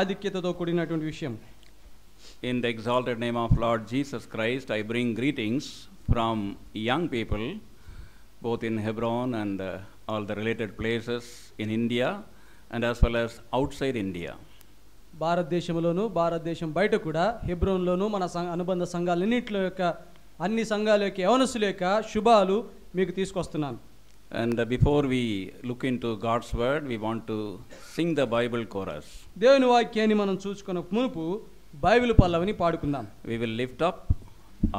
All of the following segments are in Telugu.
ఆధిక్యతతో కూడినటువంటి విషయం in the exalted name of Lord Jesus Christ I bring greetings from young people both in Hebron and all the related places in India and as well as outside India భారతదేశంలోను భారతదేశం బయట కూడా హెబ్రోన్లోను మన అనుబంధ సంఘాలన్నింటిలో యొక్క అన్ని సంఘాల యొక్క యవనసుల యొక్క శుభాలు మీకు తీసుకొస్తున్నాను and before we look in to God's word we want to sing the Bible chorus దేవుని వాక్యాన్ని మనం చూసుకున్న మునుపు బైబిల్ పల్లవిని పాడుకుందాం we will lift up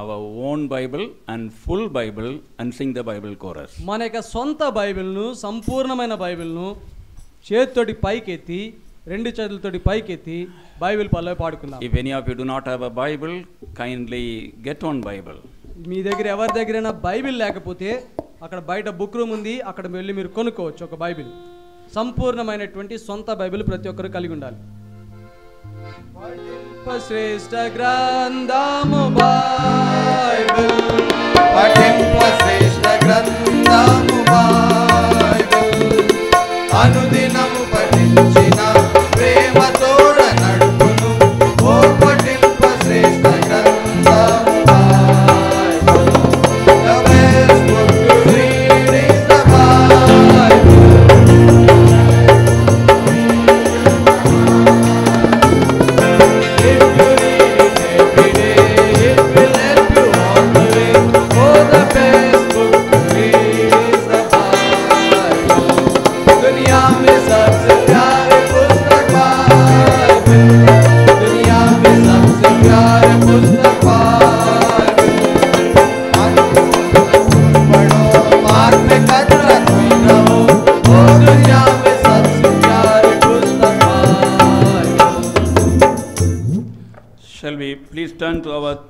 our own Bible and full Bible and sing the Bible chorus మన యొక్క సొంత బైబిల్ను సంపూర్ణమైన బైబిల్ను చేతితోటి పైకెత్తి రెండు చేతులతోటి పైకెత్తి బైబిల్ పల్లవి పాడుకుందాం if any of you do not have a Bible kindly get own Bible మీ దగ్గర ఎవరి దగ్గరైనా బైబిల్ లేకపోతే అక్కడ బయట బుక్ రూమ్ ఉంది అక్కడ వెళ్ళి మీరు కొనుక్కోవచ్చు ఒక బైబిల్ సంపూర్ణమైనటువంటి సొంత బైబిల్ ప్రతి ఒక్కరు కలిగి ఉండాలి శ్రేష్ట గ్రంథము శ్రేష్ట గ్రంథము అనుదినము పఠించి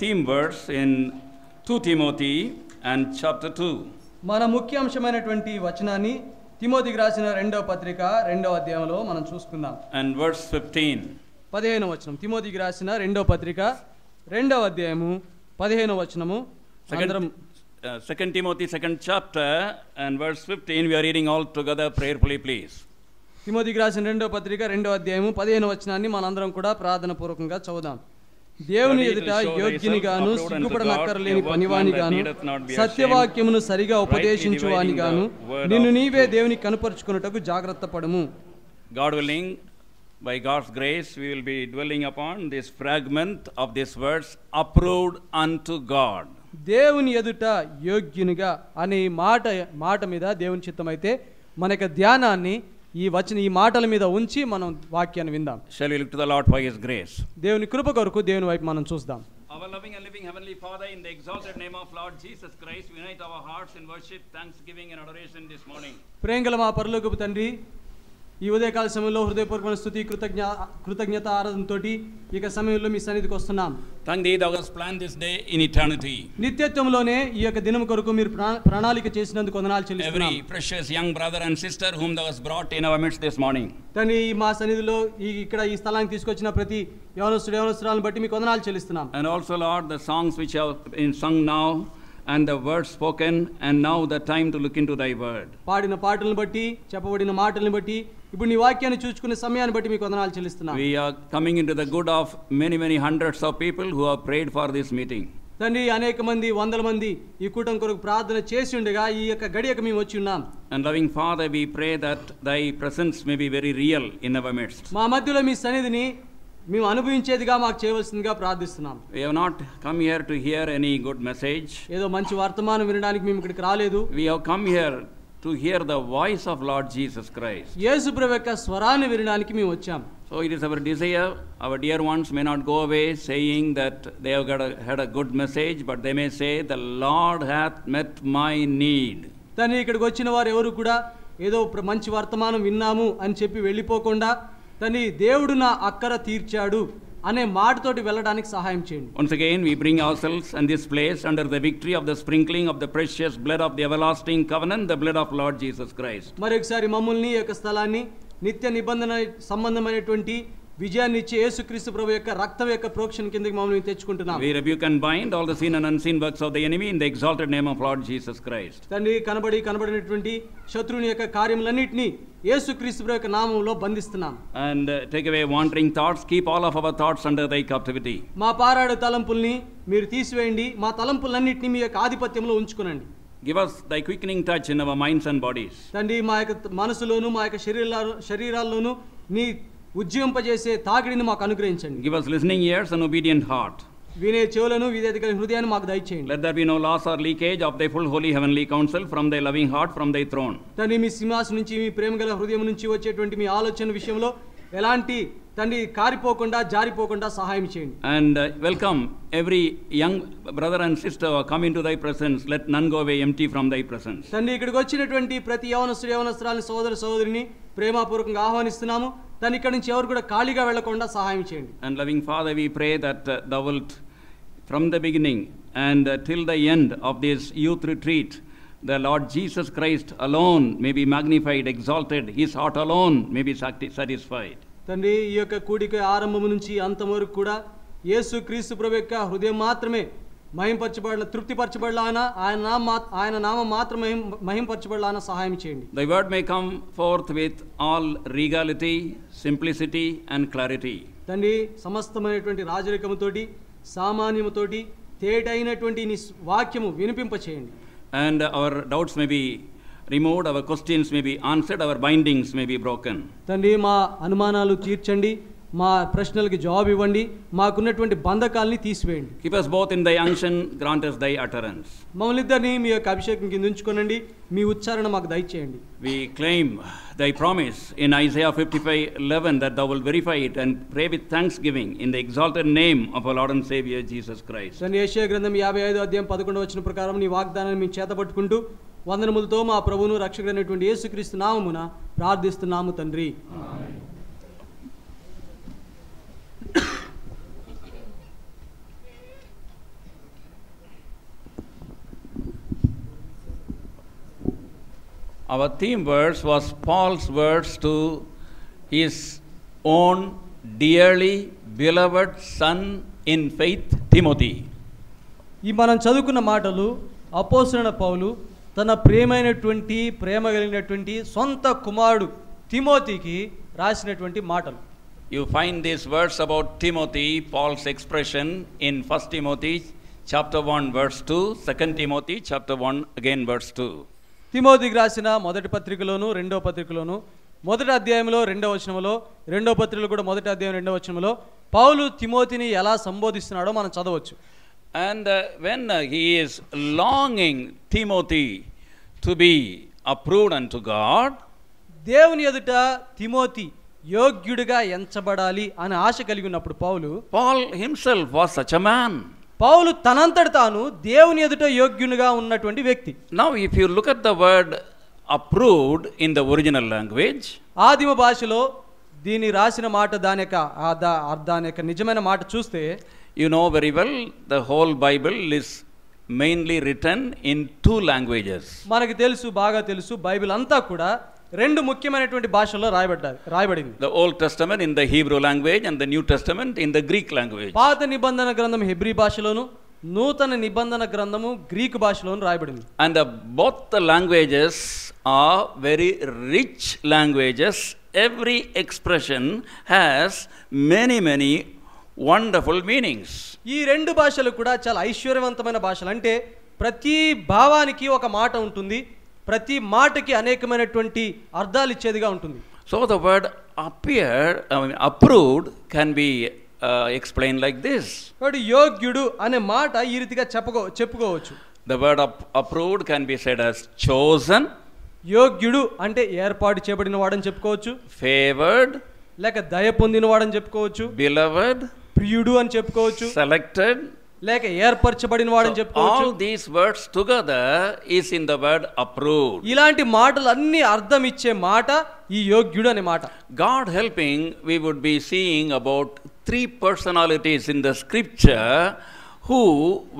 theme verse in 2 Timothy and chapter 2. మన ముఖ్య అంశమైనటువంటి వచనాన్ని తిమోతికి రాసిన రెండవ పత్రిక రెండవ అధ్యాయంలో మనం చూసుకుందాం అండ్ verse ఫిఫ్టీన్ పదిహేను వచనం తిమోతికి రాసిన రెండవ పత్రిక రెండవ అధ్యాయము పదిహేను వచనము అందరం Second, uh, second Timothy, second chapter and verse 15. We are reading all together prayerfully, తిమోతికి రాసిన రెండవ పత్రిక రెండవ అధ్యాయము పదిహేను వచనాన్ని మనందరం కూడా ప్రార్థన పూర్వకంగా చదువుదాం దేవుని ఎదుట యోగ్యునిగాను సిగ్గుపడనక్కరలేని పనివానిగాను సత్యవాక్యమును సరిగా ఉపదేశించువానిగాను నిన్ను నీవే దేవుని కనపరుచుకున్నటకు జాగ్రత్త పడము God willing by God's grace we will be dwelling upon this fragment of this words approved unto God దేవుని ఎదుట యోగ్యునిగా అనే మాట మాట మీద దేవుని చిత్తమైతే మన యొక్క ధ్యానాన్ని ఈ వచన ఈ మాటల మీద ఉంచి మనం వాక్యాన్ని విందాం shall we look to the Lord for his grace దేవుని కృప కొరకు దేవుని వైపు మనం చూద్దాం our loving and living heavenly father in the exalted name of Lord Jesus Christ unite our hearts in worship thanksgiving and adoration this morning ప్రేంగల మా పరలోకపు తండ్రి ఈ ఉదయకాల సమయంలో హృదయపూర్వక స్థుతి కృతజ్ఞ కృతజ్ఞత ఆరాధన తోటి ఇక సమయంలో మీ సన్నిధికి వస్తున్నాం తండ్రి thou was plan this day in eternity నిత్యత్వంలోనే ఈ యొక్క దినం కొరకు మీరు ప్రణాళిక చేసినందుకు వందనాలు చెల్లిస్తున్నాం every precious young brother and sister whom thou was brought this morning తండ్రి మా సన్నిధిలో ఈ ఇక్కడ ఈ స్థలానికి తీసుకొచ్చిన ప్రతి యవనస్తుడు యవనస్తురాలను బట్టి మీకు వందనాలు చెల్లిస్తున్నాం and also Lord the songs which have in sung now and the word spoken and now the time to look in to పాడిన పాటలను బట్టి చెప్పబడిన మాటలను బట్టి ఇప్పుడు నీ వాక్యాన్ని చూసుకునే సమయాన్ని బట్టి మీకు వందనాలు చెల్లిస్తున్నాను we are coming into the good of many many hundreds of people who have prayed for this meeting తండ్రి అనేక మంది వందల మంది ఈ కూటం కొరకు ప్రార్థన చేసి ఉండగా ఈ యొక్క గడియక మేము వచ్చి ఉన్నాం and loving father we pray that thy presence may be very real in our midst మా మధ్యలో మీ సన్నిధిని మేము అనుభవించేదిగా మాకు చేయవలసిందిగా ప్రార్థిస్తున్నాం we have not come here to hear any good message ఏదో మంచి వర్తమానం వినడానికి మేము ఇక్కడికి రాలేదు we have come here to hear the voice of Lord Jesus Christ యేసు ప్రభు యొక్క స్వరాన్ని వినడానికి మేము వచ్చాం so it is our desire our dear ones may not go away saying that they have got had a good message but they may say the Lord hath met my need కానీ ఇక్కడికి వచ్చిన వారు ఎవరు కూడా ఏదో మంచి వర్తమానం విన్నాము అని చెప్పి వెళ్ళిపోకుండా తని దేవుడు నా అక్కర తీర్చాడు అనే మాటతోటి వెళ్ళడానికి సహాయం చేయండి once again we bring our selves and this place under the victory of the sprinkling of the precious blood of the everlasting covenant the blood of Lord Jesus Christ మరొకసారి మమ్మల్ని యొక్క స్థలాన్ని నిత్య నిబంధన సంబంధమైనటువంటి విజయాన్ని ఇచ్చే యేసుక్రీస్తు ప్రభు యొక్క రక్తం యొక్క ప్రోక్షణ కిందకి మమ్మల్ని తెచ్చుకుంటున్నాం we're rebuke can bind all the seen and unseen works of the enemy in the exalted name of Lord Jesus Christ తండ్రి కనబడి కనబడినటువంటి శత్రుని యొక్క కార్యములన్నిటిని యేసుక్రీస్తు ప్రభు యొక్క నామములో బంధిస్తున్నాం and take away wandering thoughts keep all of our thoughts under thy captivity మా పారాడు తలంపుల్ని మీరు తీసివేయండి మా తలంపులన్నిటిని మీ యొక్క ఆధిపత్యంలో ఉంచుకునండి give us thy quickening touch in our minds and bodies తండ్రి మా యొక్క మనసులోను మా యొక్క శరీరాల్లోనూ నీ ఉజ్జీవింపజేసే తాకిడిని మాకు అనుగ్రహించండి give us listening ears and obedient heart వినే చెవులను విధేయత కలిగిన హృదయాన్ని మాకు దయచేయండి let there be no loss or leakage of thy full holy heavenly council from thy loving heart from thy throne తని మీ సింహాసనం నుంచి మీ ప్రేమగల హృదయం నుంచి వచ్చేటువంటి మీ ఆలోచన విషయంలో ఎలాంటి తండ్రి కారిపోకుండా జారిపోకుండా సహాయం చేయండి and welcome every young brother and sister coming to thy presence let none go way empty from thy presence తండ్రి ఇక్కడికి వచ్చినటువంటి ప్రతి యవనస్తుడు యవనస్తురాలని సోదర సోదరిని ప్రేమపూర్వకంగా ఆహ్వానిస్తున్నాము దాన్ని ఇక్కడ నుంచి ఎవరు కూడా ఖాళీగా వెళ్లకుండా సహాయం చేయండి and loving father we pray that thou wilt from the beginning and till the end of this youth retreat the lord Jesus Christ alone may magnified exalted exalted, his alone alone may be satisfied తండ్రి ఈ యొక్క కూడిక ఆరంభం నుంచి అంతం వరకు కూడా యేసు క్రీస్తు ప్రభు యొక్క హృదయం మాత్రమే మహింపరచబడల తృప్తిపరచబడల ఆయన ఆయన నామ ఆయన నామ మాత్రం మహిం మహింపరచబడల ఆయన సహాయం చేయండి the word may come forth with all regality simplicity and clarity తండ్రి సమస్తమైనటువంటి రాజరికముతోటి సామాన్యముతోటి తేటైనటువంటి నీ వాక్యము వినిపింపచేయండి and our doubts may be removed our questions may be answered our bindings may be broken తండ్రి మా అనుమానాలు తీర్చండి మా ప్రశ్నలకు జవాబు ఇవ్వండి మాకున్నటువంటి బంధకాల్ని తీసివేయండి keep us both in thy unction grant us thy utterance మమ్మల్ని ఇద్దరిని మీ యొక్క అభిషేకం కింద ఉంచుకోనండి మీ ఉచ్చారణ మాకు దయచేయండి we claim thy promise in isaiah 55:11 that thou will verify it and pray with thanksgiving in the exalted name of our lord and savior jesus christ son యేషయా గ్రంథం ఐదు అధ్యాయం పదకొండు వచ్చిన ప్రకారం నీ వాగ్దానాన్ని మేము చేతపట్టుకుంటూ వందనములతో మా ప్రభువును రక్షకుడైనటువంటి యేసుక్రీస్తు నామమున ప్రార్థిస్తున్నాము తండ్రి Our theme verse was Paul's words to his own dearly beloved son in faith Timothy. ఈ మనం చదువుకున్న మాటలు అపోసరణ పౌలు తన ప్రియమైనటువంటి ప్రేమ కలిగినటువంటి సొంత కుమారుడు తిమోతికి రాసినటువంటి మాటలు you find these words about Timothy Paul's expression in first Timothy chapter one words two second Timothy chapter one again words two తిమోతికి రాసిన మొదటి పత్రికలోను రెండో పత్రికలోను మొదటి అధ్యాయంలో రెండవ వచనంలో రెండో పత్రికలు కూడా మొదటి అధ్యాయం రెండవ వచనంలో పౌలు తిమోతిని ఎలా సంబోధిస్తున్నాడో మనం చదవచ్చు and when uh, when longing Timothy to be Timothy and to God దేవుని ఎదుట తిమోతి యోగ్యుడిగా ఎంచబడాలి అని ఆశ కలిగి ఉన్నప్పుడు పౌలు Paul himself was such man పౌలు తనంతట తాను దేవుని ఎదుట యోగ్యునిగా ఉన్నటువంటి వ్యక్తి now if you look at the word approved in the original language ఆదిమ భాషలో దీని రాసిన మాట దాని యొక్క దాని యొక్క నిజమైన మాట చూస్తే You know very well the whole Bible is mainly written in two languages మనకి తెలుసు బాగా తెలుసు బైబిల్ అంతా కూడా రెండు ముఖ్యమైనటువంటి భాషల్లో రాయబడ్డారు రాయబడింది the Old Testament in the Hebrew language and the New Testament in the Greek language పాత నిబంధన గ్రంథం హెబ్రీ భాషలోను నూతన నిబంధన గ్రంథము గ్రీక్ భాషలోను రాయబడింది and both the languages are very rich languages every expression has many many wonderful meanings ఈ రెండు భాషలు కూడా చాలా ఐశ్వర్యవంతమైన భాషలు అంటే ప్రతి భావానికి ఒక మాట ఉంటుంది ప్రతి మాటకి అనేకమైనటువంటి అర్థాలు ఇచ్చేదిగా ఉంటుంది so the word appeared approved can be explain like this వాడు యోగ్యుడు అనే మాట ఈ రీతిగా చెప్పుకో చెప్పుకోవచ్చు the word approved can be said as chosen యోగ్యుడు అంటే ఏర్పాటు చేయబడిన వాడని చెప్పుకోవచ్చు ఫేవర్డ్ లేక దయ పొందిన వాడని చెప్పుకోవచ్చు బిలవర్డ్ ప్రియుడు అని చెప్పుకోవచ్చు సెలెక్టెడ్ లేక ఏర్పరచబడిన అని చెప్పుకోవచ్చు all these words together is in the word approve ఇలాంటి మాటలు అన్ని అర్థం ఇచ్చే మాట ఈ యోగ్యుడు అనే మాట God helping we would be seeing about three personalities in the scripture who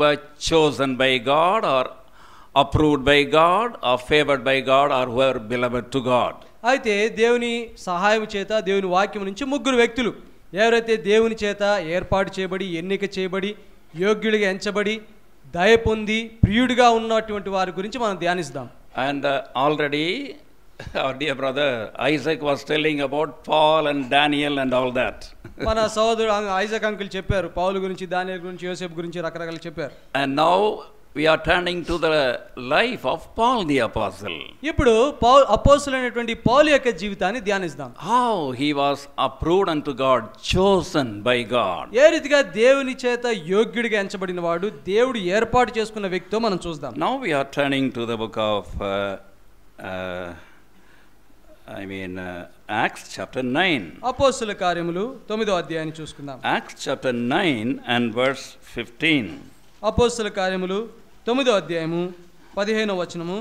were chosen by God or approved by God or favoured by God or whoever believer to God అయితే దేవుని సహాయం చేత దేవుని వాక్యం నుంచి ముగ్గురు వ్యక్తులు ఎవరైతే దేవుని చేత ఏర్పాటు చేయబడి ఎన్నిక చేయబడి యోగ్యుడిగా ఎంచబడి దయ పొంది ప్రియుడిగా ఉన్నటువంటి వారి గురించి మనం ధ్యానిస్తాం and already our dear brother Isaac was telling about Paul and Daniel and all that మన సోదరుడు ఐజక్ అంకుల్ చెప్పారు పౌల్ గురించి దానియల్ గురించి యోసేఫ్ గురించి రకరకాలు చెప్పారు and now we are turning to the life of Paul the apostle ఇప్పుడు పాల్ అపోసల్ అనేటువంటి పౌల్ యొక్క జీవితాన్ని ధ్యానిస్తాం how he was approved unto God chosen by God ఏ రీతిగా దేవుని చేత యోగ్యుడిగా ఎంచబడిన వాడు దేవుడు ఏర్పాటు చేసుకున్న వ్యక్తితో మనం చూద్దాం now we are turning to the book of I mean Acts chapter nine అపోస్తుల కార్యములు తొమ్మిదో అధ్యాయాన్ని చూసుకుందాం Acts chapter nine and verse fifteen అపోస్తుల కార్యములు తొమ్మిదో అధ్యాయము పదిహేనో వచనము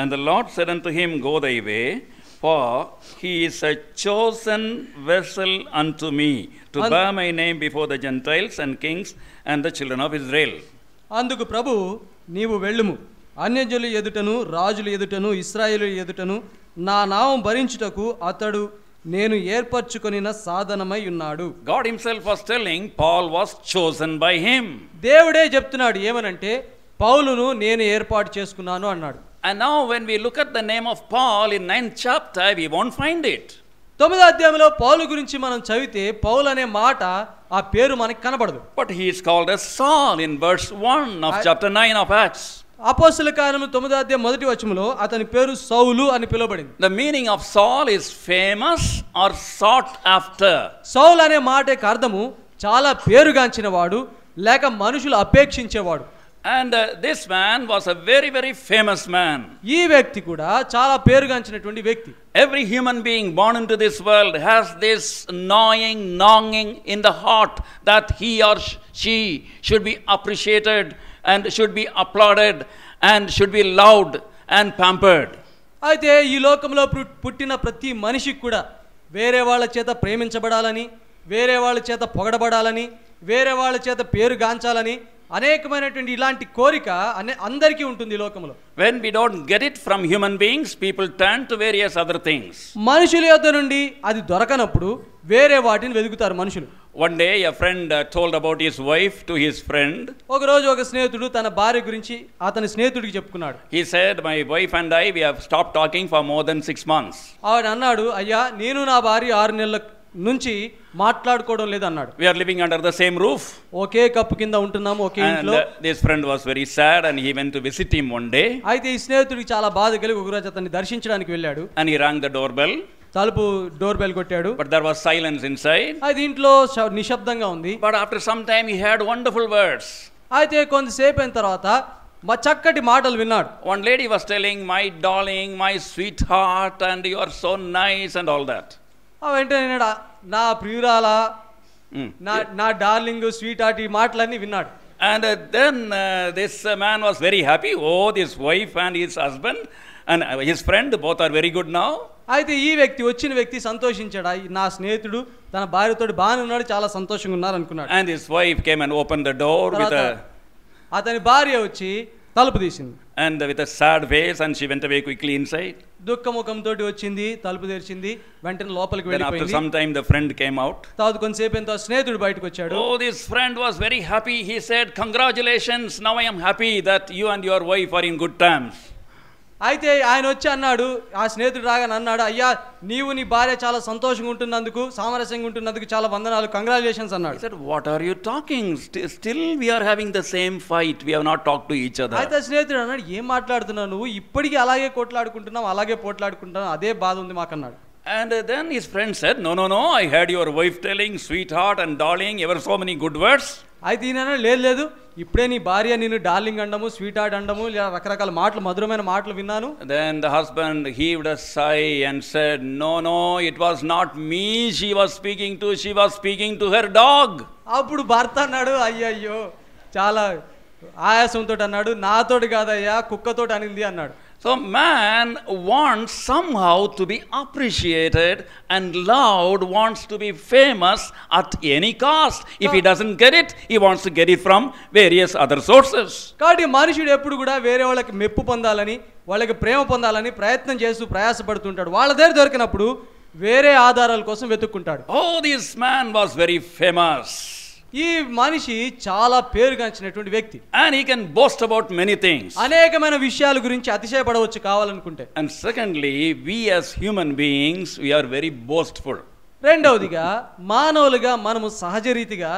and the Lord said to him go thy way for he is a chosen vessel to me to bear my name before the Gentiles and kings and the children of Israel అందుకు ప్రభు నీవు వెళ్ళుము అన్యజులు ఎదుటను రాజులు ఎదుటను ఇస్రాయేలు ఎదుటను నా నామం భరించుటకు అతడు నేను ఏర్పరచుకొనిన సాధనమై ఉన్నాడు God himself was telling Paul was chosen by him దేవుడే చెప్తున్నాడు ఏమనంటే పౌలును నేను ఏర్పాటు చేసుకున్నాను అన్నాడు and now when we look at the name of Paul in ninth chapter we won't find it తొమ్మిదో అధ్యాయంలో పౌలు గురించి మనం చదివితే పౌల్ అనే మాట ఆ పేరు మనకి కనబడదు but he is called as Saul in verse 1 of chapter 9 of Acts అపోసుల కార్యము తొమ్మిదో అధ్యాయం మొదటి వచనంలో అతని పేరు సౌలు అని పిలువబడింది the meaning of Saul is famous or sought after Saul అనే మాట యొక్క అర్థము చాలా పేరుగాంచిన వాడు లేక మనుషులు అపేక్షించేవాడు and this man was a very very famous man ఈ వ్యక్తి కూడా చాలా పేరుగాంచినటువంటి వ్యక్తి every human being born in to this world has this knowing longing in the heart that he or she should be appreciated and should be applauded and should be lauded and pampered అయితే ఈ లోకంలో పుట్టిన ప్రతి మనిషికి కూడా వేరే వాళ్ళ చేత ప్రేమించబడాలని వేరే వాళ్ళ చేత పొగడబడాలని వేరే వాళ్ళ చేత పేరుగాంచాలని అనేకమైనటువంటి ఇలాంటి కోరిక అనే అందరికీ ఉంటుంది ఈ లోకంలో when we don't get it from human beings people turn to various other things మనుషుల యొద్ద నుండి అది దొరకనప్పుడు వేరే వాటిని వెతుకుతారు మనుషులు one day a friend told about his wife to his friend ఒక రోజు ఒక స్నేహితుడు తన భార్య గురించి అతని స్నేహితుడికి చెప్పుకున్నాడు he said my wife and I we have stop talking for more than six months ఆవిడ అన్నాడు అయ్యా నేను నా భార్య ఆరు నెలల నుంచి మాట్లాడుకోవడం లేదన్నాడు we are living under the same roof ఒకే కప్పు కింద ఉంటున్నాము ఒకే ఇంట్లో this friend was very sad and he went to visit him one day అయితే ఈ స్నేహితుడికి చాలా బాధ కలిగి ఒకరోజు అతన్ని దర్శించడానికి వెళ్ళాడు and he rang the door bell తలుపు డోర్ బెల్ కొట్టాడు but there was silence inside అది ఇంట్లో నిశ్శబ్దంగా ఉంది but after some time he had wonderful words అయితే కొంతసేపు అయిన తర్వాత మా చక్కటి మాటలు విన్నాడు one lady was telling my darling my sweetheart and you are so nice and all that ఆ వెంటనే నా ప్రియురాల నా నా డార్లింగ్ స్వీట్ హార్ట్ ఈ మాటలన్నీ విన్నాడు and then this man was very happy oh this wife and his husband and his friend both are very good now అయితే ఈ వ్యక్తి వచ్చిన వ్యక్తి సంతోషించాడు నా స్నేహితుడు తన భార్యతో బాగానే ఉన్నాడు చాలా సంతోషంగా ఉన్నారు అనుకున్నాడు and his wife came and open the door with అతని భార్య వచ్చి తలుపు తీసింది and with sad face and she went away quickly inside inside దుఃఖముఖంతో వచ్చింది తలుపు తెరిచింది వెంటనే లోపలికి వెళ్ళిపోయింది some time the friend came out తాదు కొంతసేపు ఎంత స్నేహితుడు బయటకు వచ్చాడు oh this friend was very happy he said congratulations now I am happy that you and your wife are in good terms అయితే ఆయన వచ్చి అన్నాడు ఆ స్నేహితుడు రాగానే అన్నాడు అయ్యా నీవు నీ భార్య చాలా సంతోషంగా ఉంటున్నందుకు సామరస్యంగా ఉంటున్నందుకు చాలా వందనాలు కంగ్రాచులేషన్స్ అన్నాడు sir what are you talking still we are having the same fight we are not talk to each other అయితే స్నేహితుడు అన్నాడు ఏం మాట్లాడుతున్నావు నువ్వు ఇప్పటికీ అలాగే కొట్లాడుకుంటున్నావు అలాగే పోట్లాడుకుంటున్నావు అదే బాధ ఉంది మాకన్నాడు And then his friend said, No, no, no, I heard your wife telling, sweetheart and darling, ever so many good words. అయితే ఈయన లేదు లేదు ఇప్పుడే నీ భార్య నిన్ను డార్లింగ్ అండము స్వీట్ హార్ట్ అండము ఇలా రకరకాల మాటలు మధురమైన మాటలు విన్నాను then the husband heaved would sigh and said no no it was not me she was speaking to she was speaking to her dog అప్పుడు భర్త అన్నాడు అయ్యయ్యో చాలా ఆయాసంతో అన్నాడు నాతోటి కాదయ్యా కుక్కతోటి అనింది అన్నాడు so man wants somehow to be appreciated and loved wants to be famous at any cost if he doesn't get it he wants to get it from various other sources కాబట్టి మనుషుడు ఎప్పుడు కూడా వేరే వాళ్ళకి మెప్పు పొందాలని వాళ్ళకి ప్రేమ పొందాలని ప్రయత్నం చేస్తూ ప్రయాసపడుతుంటాడు వాళ్ళ దగ్గర దొరికినప్పుడు వేరే ఆధారాల కోసం వెతుక్కుంటాడు oh this man was very famous ఈ మనిషి చాలా పేరుగాంచినటువంటి వ్యక్తి and he can boast about many things అనేకమైన విషయాల గురించి అతిశయపడవచ్చు కావాలనుకుంటే and secondly we as human beings are very boastful రెండవదిగా మానవులుగా మనము సహజ రీతిగా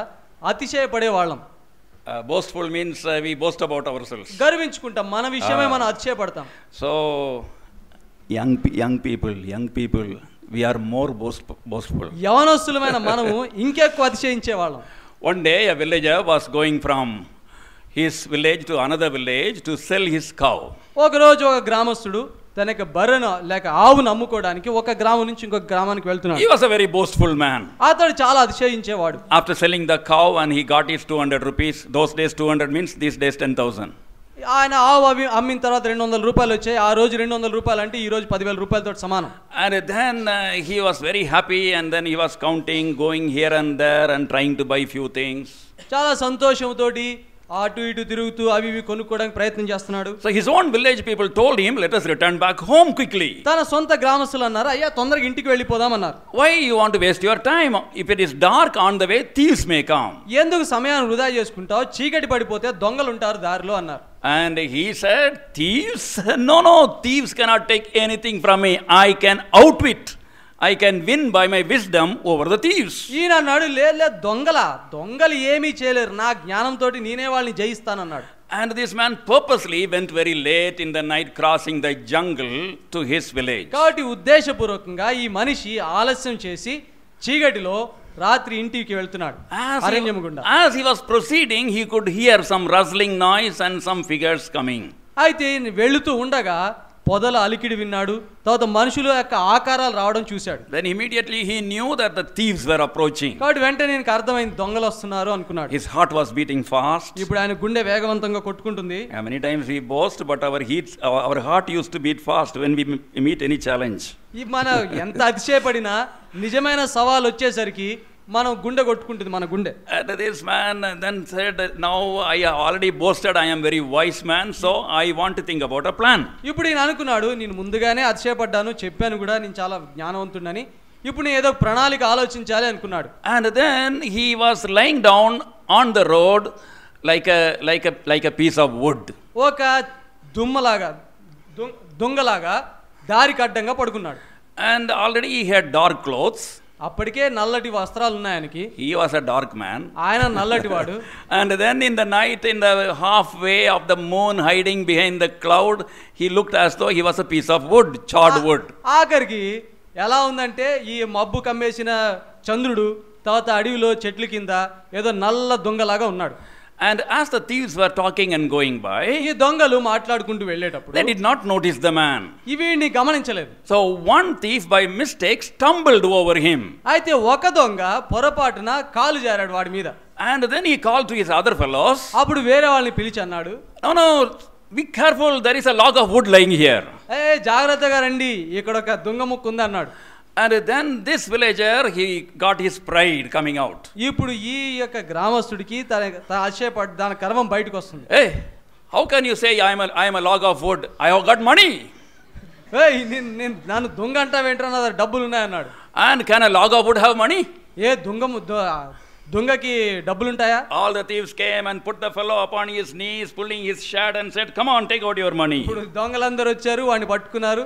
అతిశయపడే వాళ్ళం boastful means we boast about ourselves గర్వించుకుంటాం మన విషయమే ah. మనం అతిశయపడతాం so young young people young people are more boast boastful యవనస్తులమైన మనము ఇంకెక్కువ అతిశయించే వాళ్ళం one day a village was going from his village to another village to sell his cow. ఒకరోజు ఒక గ్రామస్తుడు తన యొక్క బర్రెను లేక ఆవును అమ్ముకోవడానికి ఒక గ్రామం నుంచి ఇంకొక గ్రామానికి వెళ్తున్నాడు was a very boastful man అతడు చాలా అతిశయించేవాడు after selling the cow and he got two hundred rupees those days two hundred means these days ten thousand ఆయన ఆవు అవి అమ్మిన తర్వాత రెండు వందల రూపాయలు వచ్చాయి ఆ రోజు రెండు వందల రూపాయలు అంటే ఈ రోజు పదివేల రూపాయలతో సమానం and then he was very happy and then he was counting going here and there and trying to buy few things చాలా సంతోషంతో అటు ఇటు తిరుగుతూ అవి ఇవి కొనుక్కోవడానికి ప్రయత్నం చేస్తున్నాడు so his own village people told him let us return back home quickly తన సొంత గ్రామస్తులు అన్నారు అయ్యా తొందరగా ఇంటికి వెళ్ళిపోదాం అన్నారు why you want waste your time if it is dark on the way thieves may come ఎందుకు సమయాన్ని వృధా చేసుకుంటావు చీకటి పడిపోతే దొంగలు ఉంటారు దారిలో అన్నారు and he said thieves no no thieves cannot take anything from me I can outwit I can win by my wisdom over the thieves ఈయన అన్నాడు లేదులే దొంగల దొంగలు ఏమీ చేయలేరు నా జ్ఞానంతో నేనే వాళ్ళని జయిస్తానన్నాడు and this man purposely went very late in the night crossing the jungle to his village కాబట్టి ఉద్దేశపూర్వకంగా ఈ మనిషి ఆలస్యం చేసి చీకటిలో రాత్రి ఇంటికి వెళ్తున్నాడు అరణ్యం గుండా as he was proceeding he could hear some rustling noise and some figures coming అయితే వెళుతూ ఉండగా పొదల అలికిడి విన్నాడు తర్వాత మనుషుల యొక్క ఆకారాలు రావడం చూశాడు then immediately he knew that the thieves were approaching కాబట్టి వెంటనే నేను అర్థమైంది దొంగలు వస్తున్నారు అనుకున్నాడు his heart was beating fast ఇప్పుడు ఆయన గుండె వేగవంతంగా కొట్టుకుంటుంది many times he boast but our heat our heart use to beat fast when we meet any challenge ఈ మన ఎంత అతిశయపడినా నిజమైన సవాల్ వచ్చేసరికి మనం గుండె కొట్టుకుంటుంది మన గుండె this man then said now I already boasted I'm very wise man so I want think about a plan ఇప్పుడు నేను అనుకున్నాడు నేను ముందుగానే అతిశయపడ్డాను చెప్పాను కూడా నేను చాలా జ్ఞానవంతుడని ఇప్పుడు నేను ఏదో ప్రణాళిక ఆలోచించాలి అనుకున్నాడు and then he was lying down on the road like like like a piece of wood ఒక దుమ్మలాగా దొంగలాగా దారికి అడ్డంగా పడుకున్నాడు and already he had dark clothes అప్పటికే నల్లటి వస్త్రాలు ఉన్నాయి ఆయనకి he was a dark man ఆయన నల్లటి వాడు and then in the night in the half way of the moon hiding behind the cloud he looked as though he was a piece of would chat wood ఆఖరికి ఎలా ఉందంటే ఈ మబ్బు కమ్మేసిన చంద్రుడు తర్వాత అడవిలో చెట్లు కింద ఏదో నల్ల దొంగలాగా ఉన్నాడు and as the thieves were talking and going by ఈ దొంగలు మాట్లాడుకుంటూ వెళ్ళేటప్పుడు they did not notice the man ఇవి గమనించలేదు so one thief by mistake stumbled over him అయితే ఒక దొంగ పొరపాటున కాలు జారాడు వాడి మీద and then he call to his other fellows అప్పుడు వేరే వాళ్ళని పిలిచి అన్నాడు no be careful there is a log of wood lying here ఏ జాగ్రత్తగా రండి ఇక్కడ ఒక దొంగ ముక్కు ఉంది అన్నాడు and then this villager he got his pride coming out ఇప్పుడు ఈ యొక్క గ్రామస్తుడికి తన తన ఆశయపడి దాని కర్మం బయటకు వస్తుంది ఏ how can you say I'm I'm log of wood I have got money ఏ నేను నేను నన్ను దొంగ అంటావేంట్రా నా డబ్బులు ఉన్నాయన్నాడు and can I log of wood have money ఏ దొంగ దొంగకి డబ్బులు ఉంటాయా all the thieves came and put the fellow upon his knees pulling his shirt and said come on take out your money ఇప్పుడు దొంగలందరూ వచ్చారు వాడిని పట్టుకున్నారు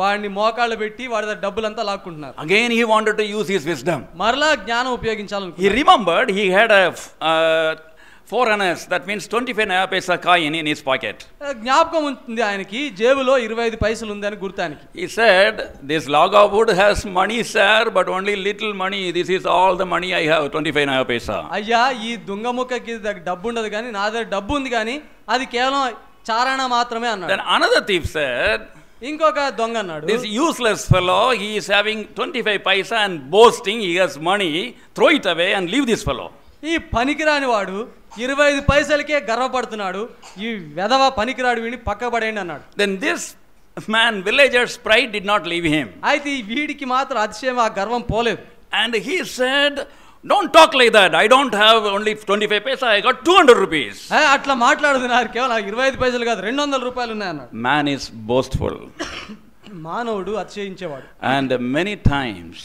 వాడిని మోకాళ్ళు పెట్టి వాడి దగ్గర డబ్బులంతా లాక్కుంటున్నారు again he wanted to use his wisdom మరలా జ్ఞానం ఉపయోగించాలను he remembered he had four annas that means twenty five naya paisa కాయ్ ఇన్ హిస్ పాకెట్ జ్ఞాపకం ఉంది ఆయనకి జేబులో ఇరవై ఐదు పైసలు ఉంది అని గుర్తానికి he said this log of wood has money sir but only little money this is all the money I have twenty five naya paisa అయ్యా ఈ దగ్గర డబ్బు ఉండదు కానీ నా దగ్గర డబ్బు ఉంది కానీ అది కేవలం చారణ మాత్రమే అన్నాడు అనదర్ థీఫ్ సార్ ఇంకొక దొంగ అన్నాడు this useless fellow he is having twenty five paisa and boasting he has money throw it away and leave this fellow ఈ పనికిరాని వాడు ఇరవై ఐదు పైసలకే గర్వపడుతున్నాడు ఈ వెధవ పనికిరాడు వీడిని పక్కబడేయండి అన్నాడు then this man villagers pride did not leave him అయితే వీడికి మాత్రం అతిశయం ఆ గర్వం పోలేదు and he said don't talk like that I don't have only twenty five paisa I got two hundred rupees అట్లా మాట్లాడదు నాకు కేవలం ఇరవై ఐదు పైసలు కాదు రెండు వందల రూపాయలు ఉన్నాయన్న మ్యాన్ ఈస్ బోస్ట్ఫుల్ మానవుడు అత్యయించేవాడు అండ్ మెనీ టైమ్స్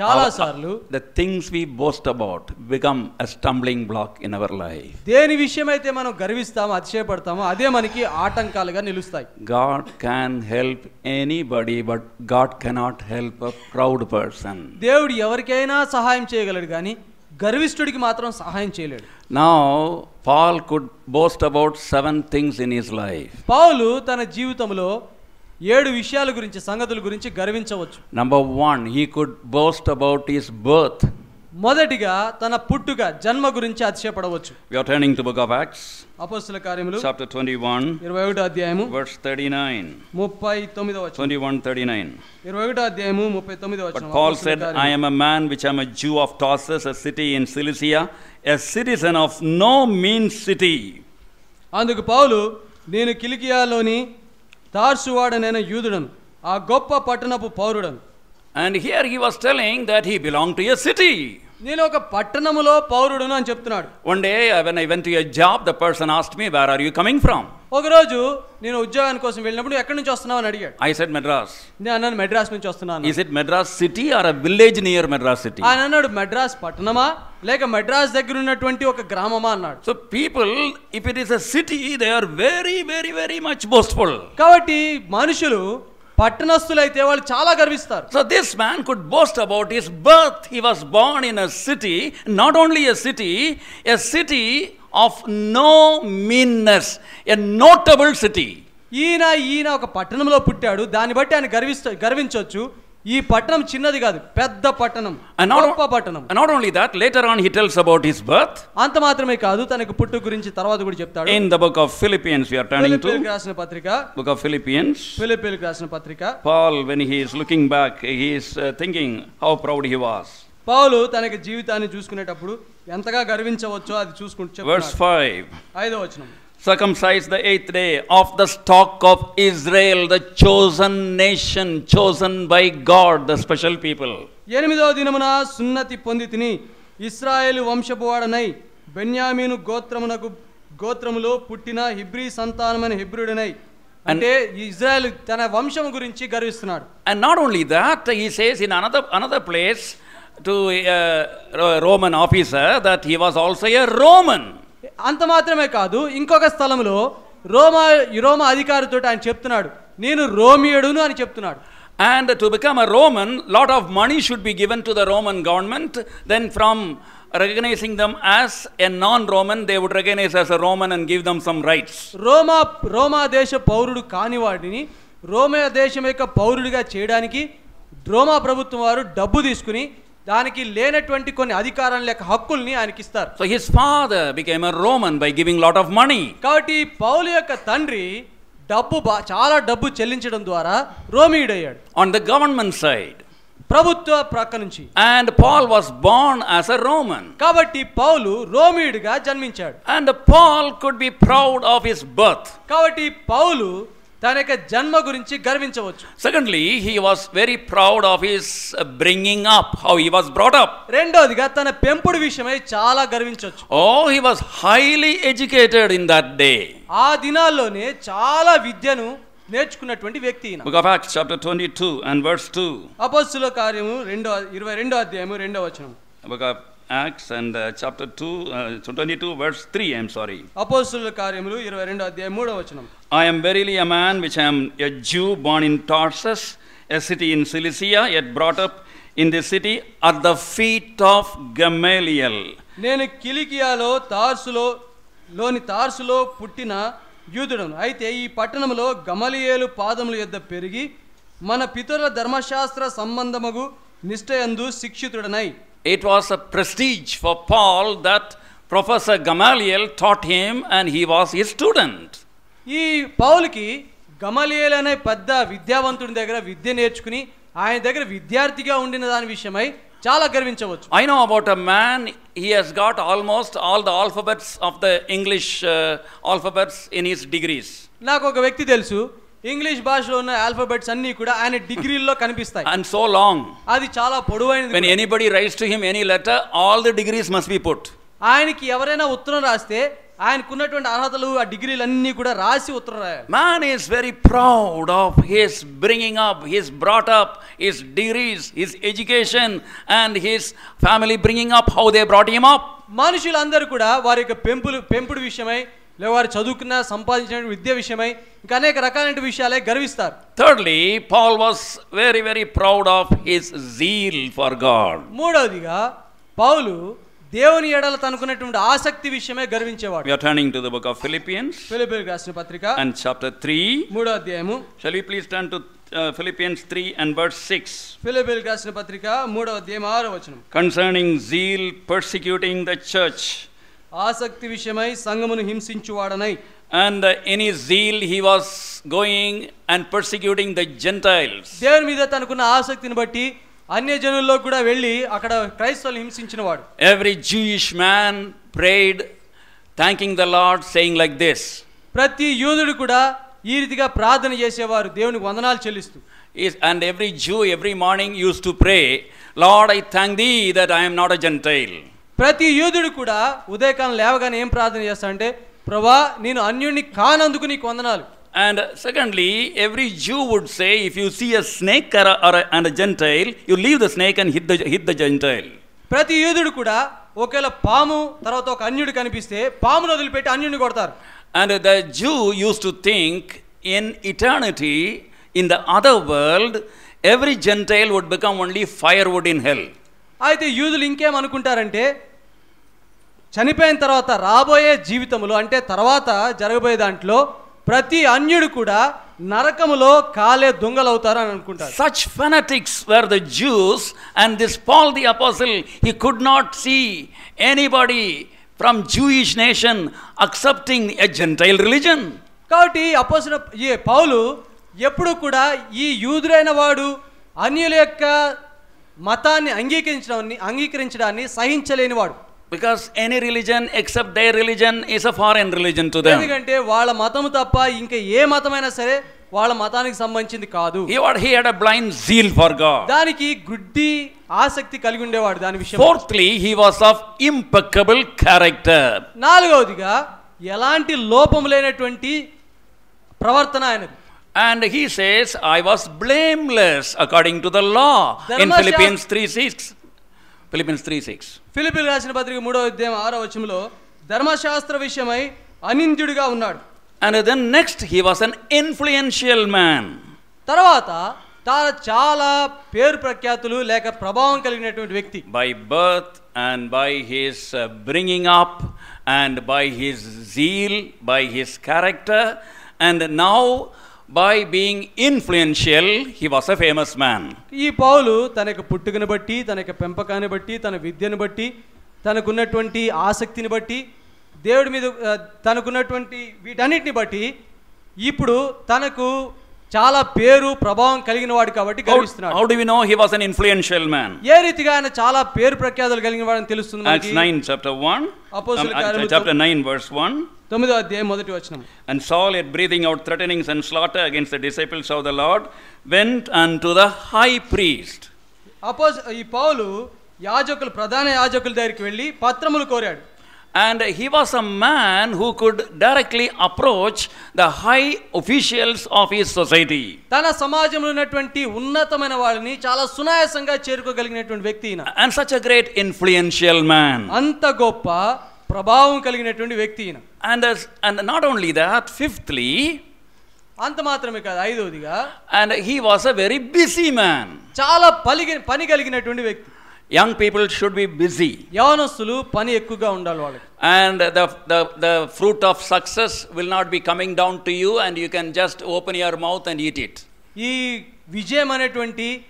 చాలా సార్లు the things we boast about become a stumbling block in our life దేని విషయం అయితే మనం గర్విస్తామో అతిశయపడతామో అదే మనకి ఆటంకాలుగా నిలుస్తాయి God can help anybody but God cannot help a proud person దేవుడు ఎవరికైనా సహాయం చేయగలడు కానీ గర్విష్ఠుడికి మాత్రం సహాయం చేయలేడు నా Paul could boast about seven things in his life పౌలు తన జీవితంలో ఏడు విషయాల గురించి సంగతుల గురించి గర్వించవచ్చు number one he could boast about his birth మొదటిగా తన పుట్టుక జన్మ గురించి అతిశయపడవచ్చు we are turning to book of Acts అపోస్తల కార్యములు చాప్టర్ 21 21వ అధ్యాయము వర్స్ 39 39వ వచనం 21 39 21వ అధ్యాయము 39వ వచనం Paul said I am a man which I am a Jew of Tarsus a city in Cilicia a citizen of no mean city అందుకు పౌలు నేను కిలికియాలోని తార్సువాడనైన యూదుడను ఆ గొప్ప పట్టణపు పౌరుడను and here he was telling that he belong to a city నేను ఒక పట్టణములో పౌరుడును అని చెప్తున్నాడు one day when I went to a job the person asked me where are you coming from ఒకరోజు నేను ఉద్యోగాని కోసం వెళ్ళినప్పుడు ఎక్కడి నుంచి వస్తున్నావు అని అడిగాడు ఐ సెడ్ మెడ్రాస్ నేను అన్నాను మెడ్రాస్ నుంచి వస్తున్నాను ఈ it Madras city or village near Madras city ఆయన అన్నాడు మెడ్రాస్ పట్టణమా లేక మెడ్రాస్ దగ్గర ఉన్నటువంటి ఒక గ్రామమా అన్నాడు so people if it is a city they are very very very much boastful కాబట్టి మనుషులు పట్టణస్తులైతే వాళ్ళు చాలా గర్విస్తారు so this man could boast about his birth he was born in a city not only a city a city of no meanness a notable city ఈయన ఈయన ఒక పట్టణంలో పుట్టాడు దాన్ని బట్టి ఆయన గర్విస్త గర్వించవచ్చు ఈ పట్టణం చిన్నది కాదు పెద్ద పట్టణం గొప్ప పట్టణం not only that later on he tells about his birth అంత మాత్రమే కాదు తనకు పుట్టు గురించి తర్వాత కూడా చెప్తాడు in the book of Philippians we are turning to రాసిన పత్రిక బుక్ ఆఫ్ ఫిలిపియన్స్ ఫిలిపియన్లకు రాసిన పత్రిక Paul when he is looking back he is thinking how proud he was పౌలు తనకి జీవితాన్ని చూసుకునేటప్పుడు ఎంతగా గర్వించవచ్చో అది చూసుకుంటూ వర్స్ 5 ఐదో వచనం circumcised the eighth day, of the stock of Israel, the chosen nation, chosen by God, the special people. ఎనిమిదవ దినమున సున్నతి పొందితిని ఇస్రాయేలు వంశపువాడనై బెన్యామీను గోత్రమునకు గోత్రములో పుట్టిన హిబ్రీ సంతానమైన హిబ్రుడనై అంటే ఇజ్రాయెల్ తన వంశం గురించి గర్విస్తున్నాడు and not only that he says in another another place to Roman officer that he was also a Roman అంత మాత్రమే కాదు ఇంకొక స్థలంలో రోమా రోమ అధికారితో ఆయన చెప్తున్నాడు నేను రోమియుడును అని చెప్తున్నాడు And to become a Roman, lot of money should be given to the Roman government. Then from recognizing them as a non-Roman, they would recognize as a Roman and give them some rights. రోమా రోమా దేశ పౌరుడు కాని వాడిని రోమా దేశం యొక్క పౌరుడిగా చేయడానికి రోమా ప్రభుత్వం వారు డబ్బు తీసుకుని దానికి లేనటువంటి కొన్ని అధికారం లేక హక్కుల్ని ఆయనకి ఇస్తారు so his father became a Roman by giving lot of money కాబట్టి పౌలు యొక్క తండ్రి డబ్బు చాలా డబ్బు చెల్లించడం ద్వారా అయ్యాడు ఆన్ ద గవర్నమెంట్ సైడ్ ప్రభుత్వ ప్రక్క నుంచి and Paul was born as a Roman కాబట్టి పౌలు రోమీయుడిగా జన్మించాడు and Paul could be proud of his birth కాబట్టి పౌలు తన యొక్క జన్మ గురించి గర్వించవచ్చు secondly he was very proud of his bringing up how he was brought up రెండోదిగా తన పెంపుడు విషయమై చాలా గర్వించవచ్చు ఓ he was highly educated in that day ఆ దినాల్లోనే చాలా విద్యను నేర్చుకున్నటువంటి వ్యక్తి book of Acts chapter 22 and verse 2 అపోస్తుల కార్యము 2 22వ అధ్యాయము 2వ వచనం బుక్ ఆఫ్ Acts and uh, chapter 2, uh, 22, verse 3. I am sorry. Apostle Karimulu, I am verily a man which am a Jew born in Tarsus, a city in Cilicia, yet brought up in the city at the feet of Gamaliel. నేను కిలికియాలో తార్సులో లోని తార్సులో పుట్టిన యూదుడను అయితే ఈ పట్టణంలో గమలియేలు పాదములు యొద్ద పెరిగి మన పితరుల ధర్మశాస్త్ర సంబంధముగు నిష్ఠయందు శిక్షితుడనై It was a prestige for Paul that Professor Gamaliel taught him and he was his student. ఈ పౌల్కి గమలియల్ అనే పెద్ద విద్యావంతుడి దగ్గర విద్య నేర్చుకుని ఆయన దగ్గర విద్యార్థిగా ఉండిన దాని విషయమై చాలా గర్వించవచ్చు I know about a man he he's got almost all the alphabets of the English alphabets in his degrees నాకు ఒక వ్యక్తి తెలుసు ఇంగ్లీష్ భాషలో ఉన్న ఆల్ఫాబెట్స్ అన్ని కూడా ఆయన డిగ్రీల్లో కనిపిస్తాయి అండ్ సో లాంగ్ అది చాలా పొడవైనది when anybody writes to him any letter all the degrees must be put ఆయనకి ఎవరైనా ఉత్తరం రాస్తే ఆయనకున్నటువంటి అర్హతలు ఆ డిగ్రీలు అన్ని కూడా రాసి ఉత్తరం రాయాలి man is very proud of his bringing up his brought up his degrees his education and his family bringing up how they brought him up మనుషులందరూ కూడా వారి యొక్క పెంపులు పెంపుడు విషయమై లే వారు చదువుకున్న సంపాదించిన విద్య విషయమై ఇంకా అనేక రకాలైన విషయాలే గర్విస్తారు thirdly Paul was very very proud of his zeal for God మూడవదిగా పౌలు దేవుని ఎడల తనుకున్నటువంటి ఆసక్తి విషయమే గర్వించేవాడు you are turning to the book of Philippians Philippian రాసిన పత్రిక అండ్ చాప్టర్ 3 మూడో అధ్యాయము shall we please turn to Philippians 3 and verse 6 Philippian రాసిన పత్రిక మూడో అధ్యాయం ఆరో వచనం concerning zeal persecuting the church ఆసక్తి విషయమై సంఘమును హింసించువాడనై and in his zeal he was going and persecuting the Gentiles దేవుని మీద తనకున్న ఆసక్తిని బట్టి అన్య జనుల్లో కూడా వెళ్ళి అక్కడ క్రైస్తవులు హింసించినవాడు every Jewish man prayed thanking the Lord saying like this ప్రతి యూదుడు కూడా ఈ రీతిగా ప్రార్థన చేసేవారు దేవునికి వందనాలు చెల్లిస్తూ is and every Jew every morning used to pray Lord I thank thee that I'm not a Gentile ప్రతి యూదుడు కూడా ఉదయకాలం లేవగానే ఏం ప్రార్థన చేస్తా అంటే ప్రభా నేను అన్యుడిని కానందుకు నీకు వందనాలు And secondly, every Jew would say, if you see a snake or and or you leave the snake and leave the snake and hit ప్రతి యూదుడు కూడా ఒకవేళ పాము తర్వాత ఒక అన్యుడు కనిపిస్తే పామును వదిలిపెట్టి అన్యుడిని కొడతారు and the Jew used to think in eternity in the other world every Gentile would become only fire wood in hell అయితే యూదులు ఇంకేమనుకుంటారంటే చనిపోయిన తర్వాత రాబోయే జీవితంలో అంటే తర్వాత జరగబోయే దాంట్లో ప్రతి అన్యుడు కూడా నరకములో కాలే అవుతారు అని అనుకుంటారు such fanatics were the Jews and this Paul the apostle he could not see anybody from Jewish nation accepting a Gentile religion కాబట్టి అపోసిన ఈ పౌలు ఎప్పుడు కూడా ఈ యూదురైన వాడు అన్యుల యొక్క మతాన్ని అంగీకరించడాన్ని అంగీకరించడాన్ని సహించలేనివాడు because any religion except they religion is a foreign religion to ఎందుకంటే వాళ్ళ మతము తప్ప ఇంకా ఏ మతమైనా సరే వాళ్ళ మతానికి సంబంధించింది కాదు he what he had a blind zeal for God దానికి గుడ్డి ఆసక్తి కలిగి ఉండేవాడు దాని విషయం fourthly he was of impeccable character నాలుగవదిగా ఎలాంటి లోపం లేనటువంటి ప్రవర్తన ఆయనది అండ్ he says, I was blameless according to the law in Philippians 3 6. Philippians three six Philippian రాసిన పత్రిక మూడో అధ్యాయం ఆరో వచనంలో ధర్మశాస్త్ర విషయమై అనింద్యుడిగా ఉన్నాడు and then next he was an influential man తర్వాత తాను చాలా పేరు ప్రఖ్యాతులు లేక ప్రభావం కలిగినటువంటి వ్యక్తి by birth and by his bringing up and by his zeal by his character and now by being influential he was a famous man ఈ పౌలు తన యొక్క పుట్టుకను బట్టి తన యొక్క పెంపకాన్ని బట్టి తన విద్యను బట్టి తనకున్నటువంటి ఆసక్తిని బట్టి దేవుడి మీద తనకున్నటువంటి వీటన్నిటిని బట్టి ఇప్పుడు తనకు చాలా పేరు ప్రభావం కలిగిన వాడు కాబట్టి గర్విస్తున్నాడు how do we know he was an influential man ఏ రీతిగా ఆయన చాలా పేరు ప్రఖ్యాతులు కలిగిన వాడని తెలుస్తుంది మనకి యాక్ట్స్ 9 చాప్టర్ 1 అపోస్తల కార్యములు చాప్టర్ 9 వర్స్ 1 తొమ్మిదో అధ్యాయం మొదటి వచనం and Saul yet breathing out threatenings and slaughter against the disciples of the Lord went and to the high priest అపోజ్ ఈ పౌలు యాజకులు ప్రధాన యాజకుల దగ్గరికి వెళ్ళి పత్రములు కోరాడు and he was a man who could directly approach the high officials of his society తన సమాజంలో ఉన్నటువంటి ఉన్నతమైన వాళ్ళని చాలా సునాయాసంగా చేరుకోగలిగినటువంటి వ్యక్తి and such a great influential man అంత గొప్ప ప్రభావం కలిగినటువంటి వ్యక్తి and and not only that fifthly అంత మాత్రమే కాదు ఐదవదిగా and he was a very busy man చాలా పలిగి పని కలిగినటువంటి వ్యక్తి Young people should be busy. And the, the, the fruit of success will not be coming down to you, and you can just open your mouth and eat it. twenty,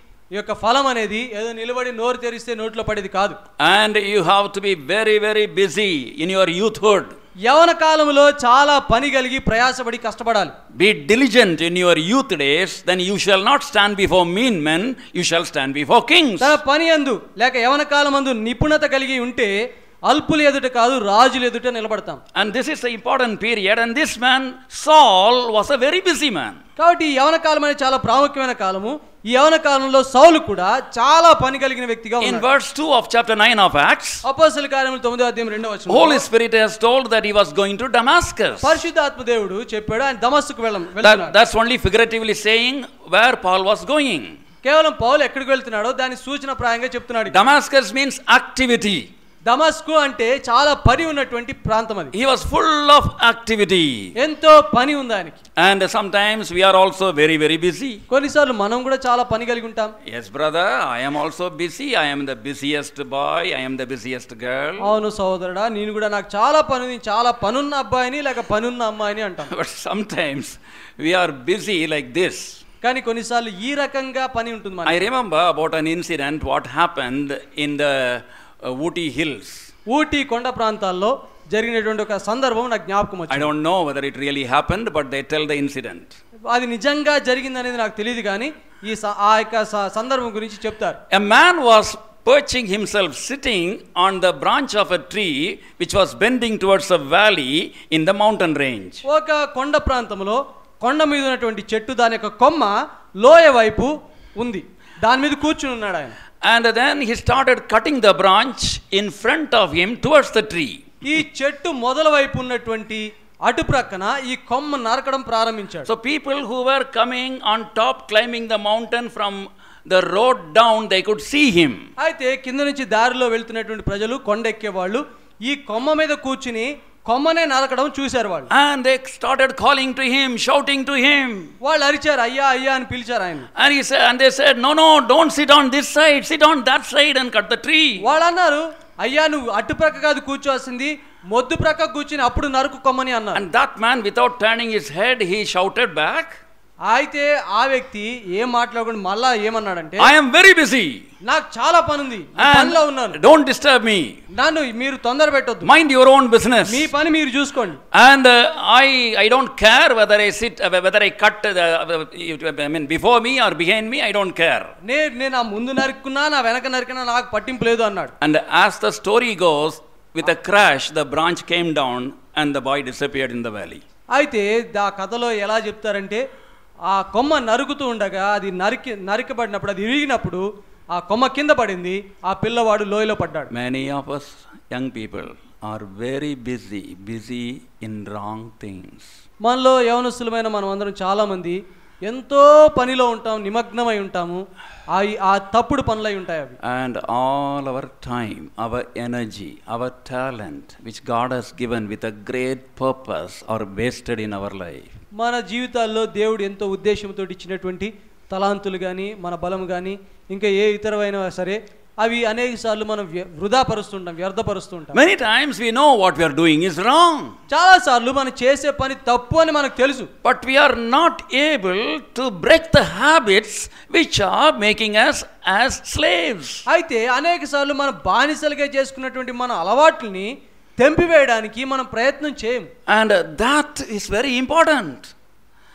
north And you have to be very, very busy in your youthhood. యవన కాలంలో చాలా పని కలిగి ప్రయాసపడి కష్టపడాలి be diligent in your youth days then you shall not stand before mean men you shall stand before king తన పని అందు లేక యవన కాలం అందు నిపుణత కలిగి ఉంటే అల్పులు ఎదుట కాదు రాజులు ఎదుట నిలబడతాం and this is important period and this man Saul was a very busy man కాబట్టి యవన కాలం అనేది చాలా ప్రాముఖ్యమైన కాలము ఈ యవన కాలంలో సౌలు కూడా చాలా పని కలిగిన వ్యక్తిగా in verse 2 of chapter 9 of Acts అపోస్తల కార్యములు 9వ అధ్యాయం 2వ వచనం holy spirit has told that he was going to Damascus పరిశుద్ధాత్మ దేవుడు చెప్పాడు ఆయన దమస్కుకు వెళ్ళం that's only figuratively saying where Paul was going కేవలం పౌలు ఎక్కడికి వెళ్తున్నాడో దాని సూచన ప్రాయంగా చెప్తున్నాడు డమాస్కస్ మీన్స్ యాక్టివిటీ దమస్కు అంటే చాలా పని ఉన్నటువంటి ప్రాంతం అది he was full of activity ఎంతో పని ఉంది and sometimes we are also very very busy కొన్నిసార్లు మనం కూడా చాలా పని కలిగి ఉంటాం yes brother I am also busy I am the busiest boy I am the busiest girl అవును సోదరుడా నేను కూడా నాకు చాలా పని ఉంది చాలా పనున్న అబ్బాయిని లేక పనున్న అమ్మాయిని అంటాం but sometimes we are busy like this కానీ కొన్నిసార్లు ఈ రకంగా పని ఉంటుంది I remember about an incident what happened in the Ooty uh, hills Ooty కొండ ప్రాంతాల్లో జరిగినటువంటి ఒక సందర్భం నాకు జ్ఞాపకం వచ్చింది I don't know whether it really happen but they tell the incident అది నిజంగా జరిగిందనేది నాకు తెలియదు కానీ ఈ ఆ యొక్క సందర్భం గురించి చెప్తారు a man was perching himself sitting on the branch of a tree which was bending towards a valley in the mountain range ఒక కొండ ప్రాంతంలో కొండ మీద ఉన్నటువంటి చెట్టు దాని యొక్క కొమ్మ లోయ వైపు ఉంది దాని మీద కూర్చుని ఉన్నాడు ఆయన and then he started cutting the branch in front of him towards the tree ఈ చెట్టు మొదల వైపు ఉన్నటువంటి అటు ప్రక్కన ఈ కొమ్మ నరకడం ప్రారంభించాడు so people who were coming on top climbing the mountain from the road down they could see him అయితే కింద నుంచి దారిలో వెళ్తున్నటువంటి ప్రజలు కొండెక్కే వాళ్ళు ఈ కొమ్మ మీద కూర్చుని కొమ్మనే నరకడం చూశారు వాళ్ళు and they started calling to him shouting to him వాళ్ళు అరిచారు అయ్యా అయ్యా అని పిలిచారు ఆయన and he and they said no no don't sit on this side sit on that side and cut the tree వాళ్ళు అన్నారు అయ్యా నువ్వు అటు ప్రక్క కాదు కూర్చోవాల్సింది మొద్దు ప్రక్క కూర్చుని అప్పుడు నరుకు కొమ్మని అన్నారు and that man without turning his head he shouted back అయితే ఆ వ్యక్తి ఏం మాట్లాడకుండా మళ్ళా ఏమన్నాడంటే ఐఎమ్ వెరీ బిజీ నాకు చాలా పని ఉంది పనిలో ఉన్నాను డోంట్ డిస్టర్బ్ మీ నన్ను మీరు తొందర పెట్టొద్దు మైండ్ యువర్ ఓన్ బిజినెస్ మీ పని మీరు చూసుకోండి and I I don't care whether I sit whether I cut I mean before me or behind me I don't care నేను నేను ముందు నరుక్కున్నా నా వెనక నరికినా నాకు పట్టింపు లేదు అన్నాడు and as the story goes with a crash the branch came down and the boy disappeared in the valley అయితే ఆ కథలో ఎలా చెప్తారంటే ఆ కొమ్మ నరుకుతూ ఉండగా అది నరికి నరికబడినప్పుడు అది ఇరిగినప్పుడు ఆ కొమ్మ కింద పడింది ఆ పిల్లవాడు లోయలో పడ్డాడు many of us young people are very busy busy in wrong things మనలో యవనస్తులమైన మనం అందరం చాలామంది ఎంతో పనిలో ఉంటాం నిమగ్నమై ఉంటాము ఆ తప్పుడు పనులై ఉంటాయి అవి and all our time our energy our talent which God has given with a great purpose are wasted in our life మన జీవితాల్లో దేవుడు ఎంతో ఉద్దేశంతో ఇచ్చినటువంటి తలాంతులు కానీ మన బలం కానీ ఇంకా ఏ ఇతరమైన సరే అవి అనేక సార్లు మనం వృధాపరుస్తుంటాం వ్యర్థపరుస్తుంటాం many times we know what we're doing is wrong చాలా సార్లు మనం చేసే పని తప్పు అని మనకు తెలుసు but we're not able to break the habits which are making us as slaves అయితే అనేక సార్లు మనం బానిసలుగా చేసుకున్నటువంటి మన అలవాట్లని తెంపివేయడానికి మనం ప్రయత్నం చేయం and that is very important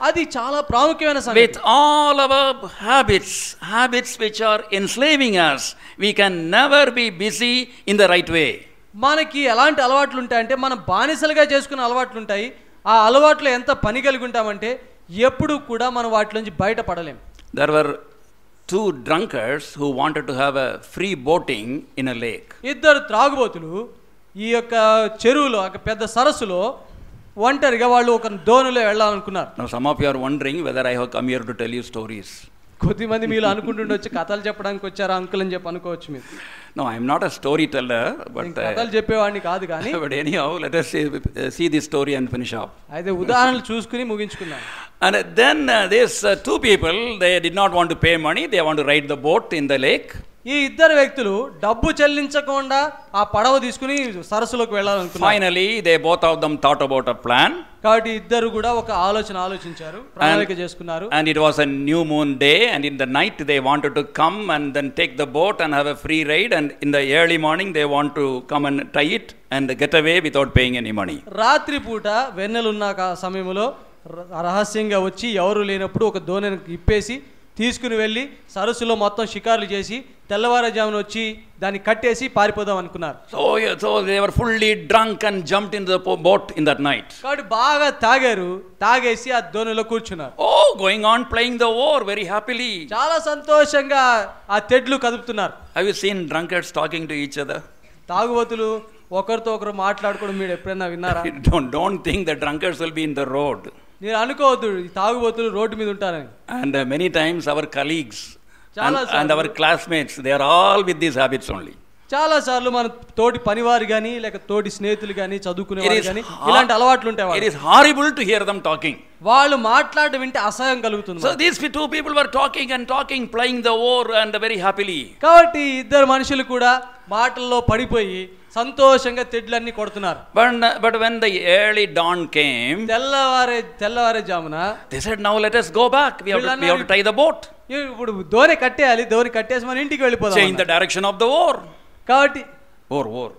అది చాలా ప్రాముఖ్యమైన సంగతి with all our habits habits which are enslaving us we can never be busy in the right way మనకి ఎలాంటి అలవాట్లు ఉంటాయంటే మనం బానిసలుగా చేసుకునే అలవాట్లు ఉంటాయి ఆ అలవాట్లు ఎంత పని కలిగి ఉంటామంటే ఎప్పుడు కూడా మనం వాటి నుంచి బయటపడలేం there were two drunkards who wanted to have a free boating in a lake ఇద్దరు త్రాగుబోతులు ఈ యొక్క చెరువులో ఒక పెద్ద సరస్సులో ఒంటరిగా వాళ్ళు ఒక వెళ్ళాలనుకున్నారు Now some of you are wondering whether I have come here to tell you stories. కొద్దిమంది మీరు అనుకుంటుండొచ్చు కథలు చెప్పడానికి వచ్చారా అంకుల్ అని చెప్పి అనుకోవచ్చు మీరు No, I am not a storyteller, నేను but కథలు uh, చెప్పేవాడిని కాదు కానీ but anyhow, let us see, uh, see this story and finish up. అయితే ఉదాహరణలు చూసుకుని ముగించుకున్నాను And then uh, these uh, two people, they did not want to pay money. They want to ride the boat in the lake. ఈ ఇద్దరు వ్యక్తులు డబ్బు చెల్లించకుండా ఆ పడవ తీసుకుని సరస్సులోకి వెళ్ళాలనుకున్నారు both of them thought plan కాబట్టి ఇద్దరు కూడా ఒక ఆలోచన ఆలోచించారు ప్రణాళిక చేసుకున్నారు and it was a new moon day and in the night they want to come and then take the boat and have a free ride and in the early morning they want to come and try it and get away without paying any money రాత్రి పూట వెన్నెలున్న సమయంలో రహస్యంగా వచ్చి ఎవరు లేనప్పుడు ఒక దోణిని ఇప్పేసి తీసుకుని వెళ్ళి సరస్సులో మొత్తం షికారులు చేసి తెల్లవారుజామున వచ్చి దాన్ని కట్టేసి పారిపోదాం అనుకున్నారు so so they were fully drunk and jumped in the boat in that night కాబట్టి బాగా తాగారు తాగేసి ఆ దోనిలో కూర్చున్నారు oh going on playing the oar very happily చాలా సంతోషంగా ఆ తెడ్లు కదుపుతున్నారు have you seen drunkards talking to each other తాగుబోతులు ఒకరితో ఒకరు మాట్లాడుకోవడం మీరు ఎప్పుడైనా విన్నారా don't don't think the drunkards will be in the road నేను అనుకోవద్దు తాగుబోతులు రోడ్డు మీద ఉంటారని and many times our colleagues and our classmates they are all with these habits only చాలా సార్లు మన తోటి పనివారు కానీ లేక తోటి స్నేహితులు కానీ చదువుకునే కానీ ఇలాంటి అలవాట్లు ఉంటాయి it is horrible to hear them talking వాళ్ళు మాట్లాడి వింటే అసహ్యం కలుగుతుంది so these two people were talking and talking playing the oar and very happily కాబట్టి ఇద్దరు మనుషులు కూడా మాటల్లో పడిపోయి సంతోషంగా తెడ్లన్నీ కొడుతున్నారు but but when the early dawn came తెల్లవారే తెల్లవారే జామున they said now let us go back ఇప్పుడు దోని కట్టేయాలి దోని కట్టేసి మన ఇంటికి వెళ్ళిపోదాం change the direction of the oar కాబట్టి oar oar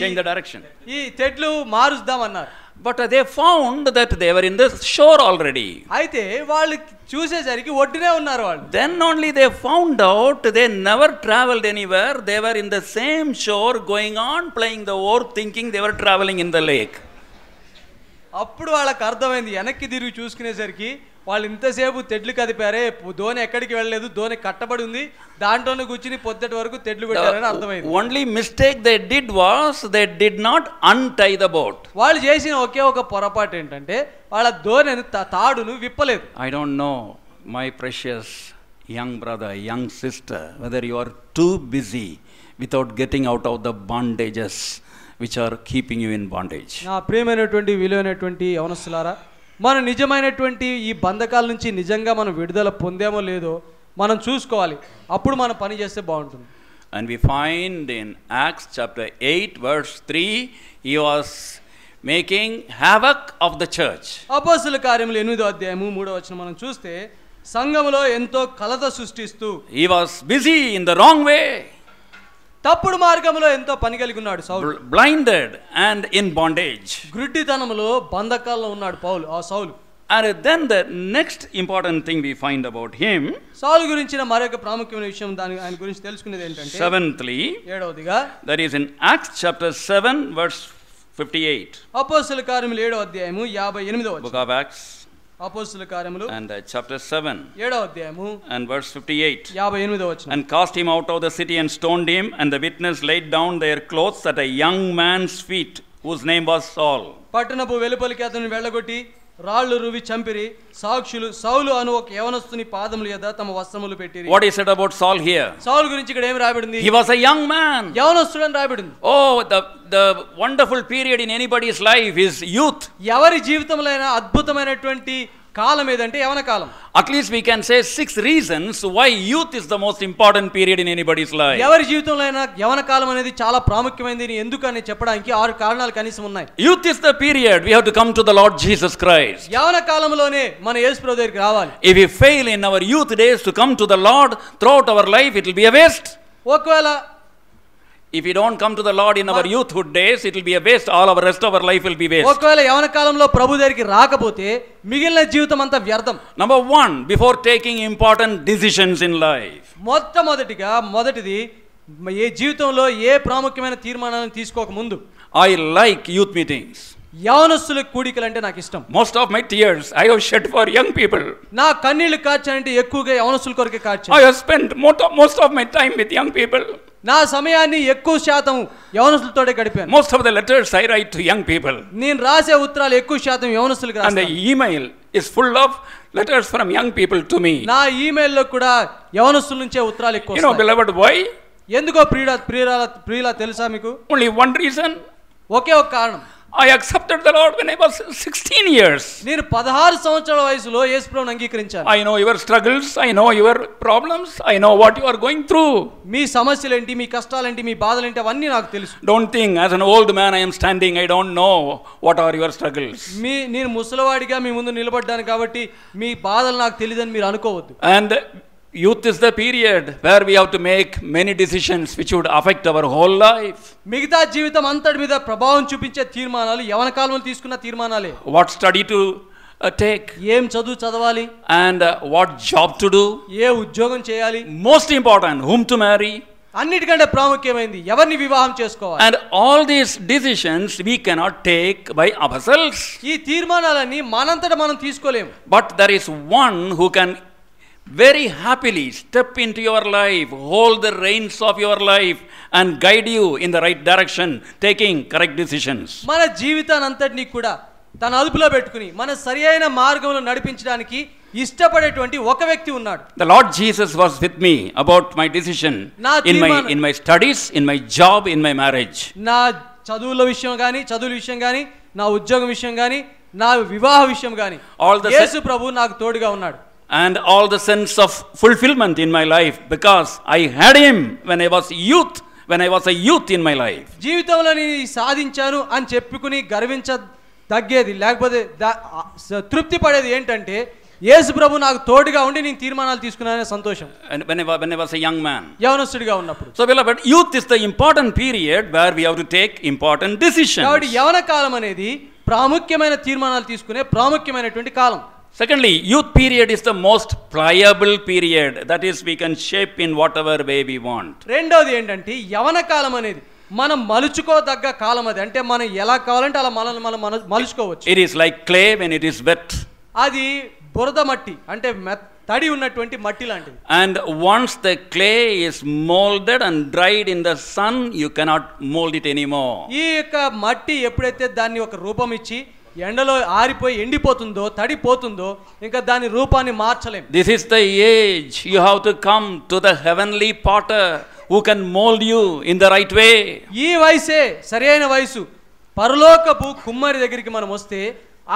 change the direction ఈ తెడ్లు మారుద్దాం అన్నారు but they found that they were in the shore already అయితే వాళ్ళు చూసేసరికి ఒడ్డునే ఉన్నారు వాళ్ళు then only they found out they never travelled anywhere they were in the same shore going on playing the oar thinking they were travelling in the lake అప్పుడు వాళ్ళకి అర్థమైంది వెనక్కి తిరిగి చూసుకునేసరికి వాళ్ళు ఇంతసేపు తెడ్లు కదిపారే ధోని ఎక్కడికి వెళ్ళలేదు ధోని కట్టబడి ఉంది దాంట్లోనే కూర్చుని పొద్దుటి వరకు తెడ్లు పెట్టారని అర్థమైంది only mistake they did was they did not untie the boat వాళ్ళు చేసిన ఒకే ఒక పొరపాటు ఏంటంటే వాళ్ళ ధోని తాడును విప్పలేదు I don't know my precious young brother young sister whether you are too busy without getting out of the bondages which are keeping you in bondage నా ప్రియమైనటువంటి విలువైనటువంటి అవనస్తులారా మన నిజమైనటువంటి ఈ బంధకాల నుంచి నిజంగా మనం విడుదల పొందామో లేదో మనం చూసుకోవాలి అప్పుడు మనం పని చేస్తే బాగుంటుంది and we find in Acts chapter eight words three he was making havoc of the church అపోస్తుల కార్యములు ఎనిమిదో అధ్యాయము మూడో వచనం మనం చూస్తే సంఘములో ఎంతో కలత సృష్టిస్తూ he was busy in the wrong way తప్పుడు మార్గంలో ఎంతో పని కలిగి ఉన్నాడు సౌలు బ్లైండెడ్ అండ్ ఇన్ బాండేజ్ గ్రుడ్డితనంలో బంధకాల్లో ఉన్నాడు పౌలు ఆ సౌలు and then the next important thing we find about him సౌలు గురించిన మరొక ప్రాముఖ్యమైన విషయం దాని ఆయన గురించి తెలుసుకునేది ఏంటంటే సెవెంత్లీ ఏడవదిగా that is in Acts chapter 7 verse 58 అపోస్తల కార్యములు ఏడో అధ్యాయము 58వ బుక్ ఆఫ్ యాక్ట్స్ అపోస్తుల కార్యములు అండ్ చాప్టర్ 7 ఏడవ అధ్యాయము అండ్ వర్స్ 58 58వ వచనం and cast him out of the city and stoned him and the witness laid down their clothes at a young man's feet whose name was Saul పట్టణపు వెలుపలికి అతను వెళ్ళగొట్టి రాళ్ళు రువి చంపిరి సాక్షులు సౌలు అను ఒక యవనస్తుని పాదముల యొద్ద తమ వస్త్రములు పెట్టిరి what is it about Saul here Saul గురించి ఇక్కడ ఏం రాయబడింది he was a young man యవనస్తుడు అని రాయబడింది oh the the wonderful period in anybody's life is youth ఎవరి జీవితంలో అద్భుతమైనటువంటి కాలం ఏదంటే యవన కాలం at least we can say six reasons why youth is the most important period in anybody's life ఎవరి జీవితంలో అయినా యవన కాలం అనేది చాలా ప్రాముఖ్యమైనది ఎందుకని చెప్పడానికి ఆరు కారణాలు కనీసం ఉన్నాయి youth is the period we have to come to the lord Jesus Christ యవన కాలంలోనే మన యేసు ప్రభు దగ్గరికి రావాలి if we fail in our youth days to come to the Lord throughout our life it will be a waste ఒకవేళ if you don't come to the Lord in our youthhood days it will be waste all our rest our life will be waste ఒకవేళ యవన కాలంలో ప్రభు దగ్గరికి రాకపోతే మిగిలిన జీవితం అంతా వ్యర్థం number one before taking important decisions in life మొట్టమొదటిగా మొదటిది ఏ జీవితంలో ఏ ప్రాముఖ్యమైన తీర్మానాలను తీసుకోక ముందు ఐ లైక్ యూత్ మీటింగ్స్ యవనస్తుల కూడికలు అంటే నాకు ఇష్టం most of my tears I have shed for young people నా కన్నీళ్లు కాచానంటే ఎక్కువగా యవనస్తుల కొరకే కాచాను I have spend most of my time with young people నా సమయాన్ని ఎక్కువ శాతం యవనస్తులతోనే గడిపాను most of the letters I write to young people నేను రాసే ఉత్తరాలు ఎక్కువ శాతం యవనస్తులకు and email is full of letters from young people to me నా ఈమెయిల్ లో కూడా యవనస్తుల నుంచే ఉత్తరాలు ఎక్కువ యు నో బిలవడ్ బాయ్ ఎందుకో ప్రియుడ ప్రియురాల ప్రియుల తెలుసా మీకు ఓన్లీ వన్ రీజన్ ఒకే ఒక కారణం I accepted the Lord when I was 16 years నేను 16 సంవత్సరాల వయసులో యేసుప్రభువును అంగీకరించాను I know your struggles I know your problems I know what you are going through మీ సమస్యలు ఏంటి మీ కష్టాలు ఏంటి మీ ఏంటి అవన్నీ నాకు తెలుసు don't think as an old man I am standing I don't know what are your struggles మీ నేను ముసలివాడిగా మీ ముందు నిలబడ్డాను కాబట్టి మీ బాధలు నాకు తెలియదని మీరు అనుకోవద్దు and youth is the period where we have to make many decisions which would affect our whole life మిగతా జీవితం అంతటి మీద ప్రభావం చూపించే తీర్మానాలు యవన కాలంలో తీసుకున్న తీర్మానాలే వాట్ స్టడీ టు టేక్ ఏం చదువు చదవాలి and what job to do ఏ ఉద్యోగం చేయాలి most important whom to marry అన్నిటికంటే ప్రాముఖ్యమైంది ఎవరిని వివాహం చేసుకోవాలి and all these decisions we cannot take by ourselves ఈ తీర్మానాలన్నీ మనంతట మనం తీసుకోలేము but there is one who can very step step into your life, hold the reins of your life, and guide you in the right direction, taking correct decisions. మన జీవితానంతటినీ కూడా తన అదుపులో పెట్టుకుని మన సరి అయిన మార్గంలో నడిపించడానికి ఇష్టపడేటువంటి ఒక వ్యక్తి ఉన్నాడు the lord Jesus was with me about my decision in my in my studies in my job in my marriage నా చదువుల విషయం కానీ చదువుల విషయం కానీ నా ఉద్యోగం విషయం కానీ నా వివాహ విషయం కానీ ఆల్ ద యేసు ప్రభు నాకు తోడుగా ఉన్నాడు and all the sense of fulfilment in my life because I had him when I was youth when I was a youth in my life జీవితంలో నేను సాధించాను అని చెప్పుకుని గర్వించ తగ్గేది లేకపోతే తృప్తి పడేది ఏంటంటే యేసు ప్రభు నాకు తోడుగా ఉండి నేను తీర్మానాలు తీసుకున్నాననే సంతోషం యంగ్ మ్యాన్ యవనస్తుడిగా ఉన్నప్పుడు సో బిలా but youth is the important period where we have to take important decision కాబట్టి యవన కాలం అనేది ప్రాముఖ్యమైన తీర్మానాలు తీసుకునే ప్రాముఖ్యమైనటువంటి కాలం Secondly, youth period is the most pliable period. That is, we shape in whatever way we want. రెండోది ఏంటంటే యవన కాలం అనేది మనం మలుచుకోదగ్గ కాలం అది అంటే మనం ఎలా కావాలంటే అలా మనల్ని మనం మలుచుకోవచ్చు it is like clay when it is wet అది బురద మట్టి అంటే తడి ఉన్నటువంటి మట్టి లాంటిది and once the clay is moulded and dried in the sun you cannot mould it anymore ఈ యొక్క మట్టి ఎప్పుడైతే దాన్ని ఒక రూపం ఇచ్చి ఎండలో ఆరిపోయి ఎండిపోతుందో తడిపోతుందో ఇంకా దాని రూపాన్ని మార్చలేం this is the age you have to come to the heavenly potter who can mould you in the right way ఈ వయసే సరైన వయసు పరలోకపు కుమ్మరి దగ్గరికి మనం వస్తే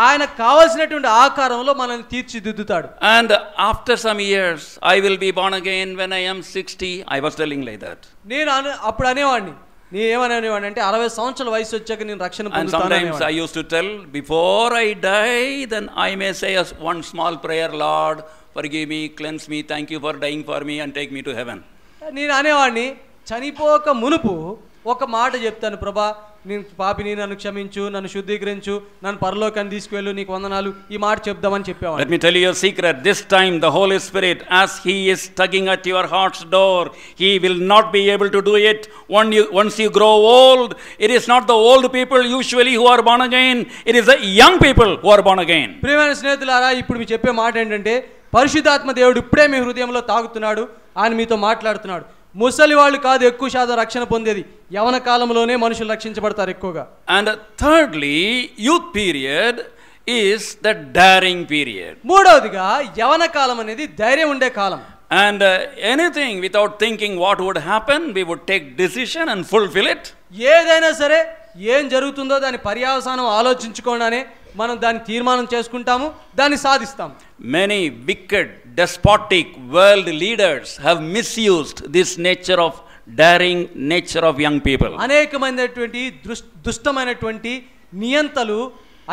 ఆయన కావాల్సినటువంటి ఆకారంలో మనల్ని తీర్చిదిద్దుతాడు and after some years I will be born again when I am sixty I was telling like that నేను అప్పుడు అనేవాడిని నీ ఏమనేవాడు అంటే అరవై సంవత్సరాల వయసు వచ్చాక నేను రక్షణ పొందుతాను I use to tell before I die then I may say one small prayer Lord forgive me cleanse me thank you for dying for me and take me to heaven నేను అనేవాడిని చనిపోక మునుపు ఒక మాట చెప్తాను ప్రభా నేను పాపి నీ నన్ను క్షమించు నన్ను శుద్ధీకరించు నన్ను పరలోకాన్ని తీసుకువెళ్ళు నీకు వందనాలు ఈ మాట చెప్దామని చెప్పేవాడు let me tell your secret this time the Holy Spirit as he is tugging at your heart's door he will not be able to do it one you once you grow old it is not the old people usually who are born again it is the young people who are born again ప్రియమైన స్నేహితులారా ఇప్పుడు మీరు చెప్పే మాట ఏంటంటే పరిశుద్ధాత్మ దేవుడు ఇప్పుడే మీ హృదయంలో తాగుతున్నాడు ఆయన మీతో మాట్లాడుతున్నాడు ముసలి వాళ్ళు కాదు ఎక్కువ శాతం రక్షణ పొందేది యవన కాలంలోనే మనుషులు రక్షించబడతారు ఎక్కువగా and thirdly youth period is the daring period మూడవదిగా యవన కాలం అనేది ధైర్యం ఉండే కాలం and anything without thinking what would happen we would take decision and fulfil it ఏదైనా సరే ఏం జరుగుతుందో దాని పర్యావసానం ఆలోచించుకోనని మనం దాన్ని తీర్మానం చేసుకుంటాము దాన్ని సాధిస్తాం many wicked despotic world leaders have misused this nature of daring nature of young people అనేకమైనటువంటి దుష్టమైనటువంటి నియంతలు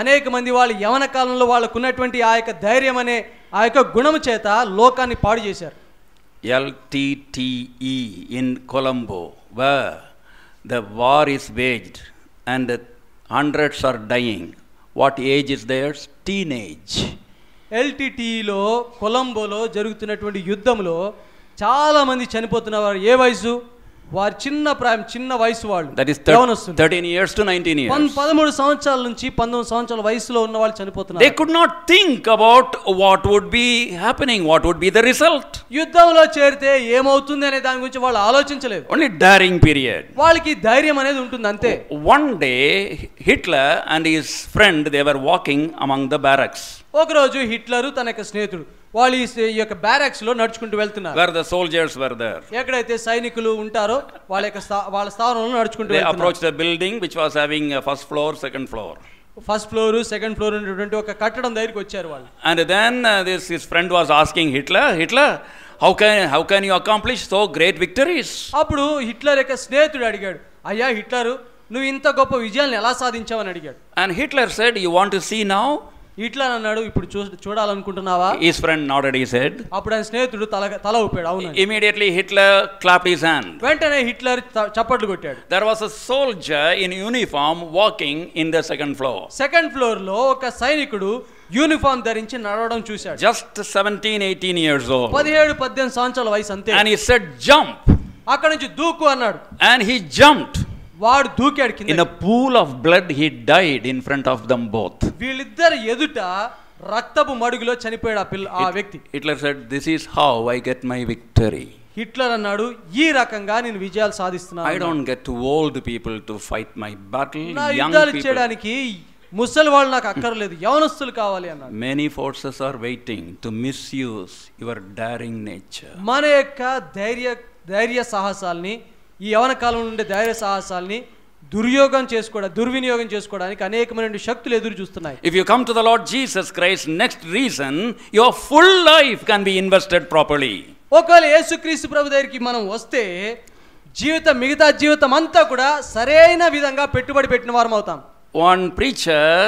అనేక మంది వాళ్ళు యవన కాలంలో వాళ్ళకు ఉన్నటువంటి ఆ యొక్క ధైర్యం అనే ఆ యొక్క గుణము చేత లోకాన్ని పాడు చేశారు LTTE in Colombo the war is waged and hundreds are dying what age is theirs teenage ఎల్టీటీలో కొలంబోలో జరుగుతున్నటువంటి యుద్ధంలో చాలామంది చనిపోతున్న వారు ఏ వయసు వారి చిన్న ప్రాయం చిన్న వయసు వాళ్ళు that is thirteen years to nineteen years పదమూడు సంవత్సరాల నుంచి పంతొమ్మిది సంవత్సరాల వయసులో ఉన్న వాళ్ళు చనిపోతున్నారు they could not think about what would be happening what would be the result యుద్ధంలో చేరితే ఏమవుతుంది అనే దాని గురించి వాళ్ళు ఆలోచించలేదు ఓన్లీ డైరింగ్ పీరియడ్ వాళ్ళకి ధైర్యం అనేది ఉంటుంది అంతే one day Hitler and his friend they were walking among the barracks ఒకరోజు హిట్లరు తన యొక్క స్నేహితుడు వాళ్ళు ఈ యొక్క బ్యారక్స్ లో నడుచుకుంటూ వెళ్తున్నారు where the soldiers ఎక్కడైతే సైనికులు ఉంటారో వాళ్ళ యొక్క వాళ్ళ స్థానంలో నడుచుకుంటూ they the building which was having first floor second floor first floor second floor ఉన్నటువంటి ఒక కట్టడం దగ్గరికి వచ్చారు వాళ్ళు and then this his friend was asking Hitler Hitler how can how can you accomplish so great victories అప్పుడు హిట్లర్ యొక్క స్నేహితుడు అడిగాడు అయ్యా హిట్లర్ నువ్వు ఇంత గొప్ప విజయాన్ని ఎలా సాధించావని అడిగాడు and Hitler said you want to see now ఇట్లా అన్నాడు ఇప్పుడు చూడాలనుకుంటున్నావా his friend nodded his head అప్పుడు ఆయన స్నేహితుడు తల తల ఊపాడు అవును immediately Hitler clap his hand వెంటనే హిట్లర్ చప్పట్లు కొట్టాడు there was a soldier in uniform walking in the second floor second floor లో ఒక సైనికుడు యూనిఫామ్ ధరించి నడవడం చూశాడు జస్ట్ సెవెంటీన్ ఎయిటీన్ ఇయర్స్ పదిహేడు పద్దెనిమిది సంవత్సరాల వయసు అంతే అండ్ హి సెడ్ జంప్ అక్కడ నుంచి దూకు అన్నాడు అండ్ హి జంప్డ్ వాడు దూకాడు కింద in a pool of blood he died in front of them both వీళ్ళిద్దరు ఎదుట రక్తపు మడుగులో చనిపోయాడు ఆ పిల్ల ఆ వ్యక్తి Hitler said this is how I get my victory Hitler అన్నాడు ఈ రకంగా నేను విజయాలు సాధిస్తున్నాను I don't get to old people to fight my battle young చేయడానికి ముసలి వాళ్ళు నాకు అక్కర్లేదు యవనస్తులు కావాలి అన్నాడు many forces are waiting to misuse your daring nature మన యొక్క ధైర్య ధైర్య సాహసాలని ఈ యవన కాలం ఉండే ధైర్య సాహసాల్ని దుర్యోగం చేసుకోవడం దుర్వినియోగం చేసుకోవడానికి అనేకమైన శక్తులు ఎదురు చూస్తున్నాయి if you come to the lord Jesus Christ next reason your full life can be invested properly ఒకవేళ యేసుక్రీస్తు ప్రభు దగ్గరికి మనం వస్తే జీవితం మిగతా జీవితం అంతా కూడా సరైన విధంగా పెట్టుబడి పెట్టిన వారం అవుతాం one preacher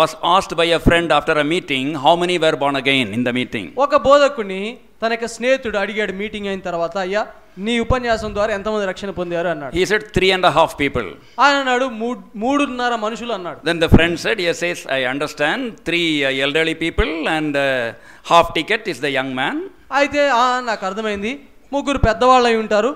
was asked by a friend after a meeting how many were born again in the meeting ఒక బోధకుని తన యొక్క స్నేహితుడు అడిగాడు మీటింగ్ అయిన తర్వాత అయ్యా నీ ఉపన్యాసం ద్వారా ఎంతమంది రక్షణ పొందారు అన్నాడు he said three and half people ఆయన అన్నాడు మూడున్నర మనుషులు అన్నాడు then the friend said yes yes I understand three elderly people and half ticket is the young man అయితే నాకు అర్థమైంది ముగ్గురు పెద్దవాళ్ళు అయి ఉంటారు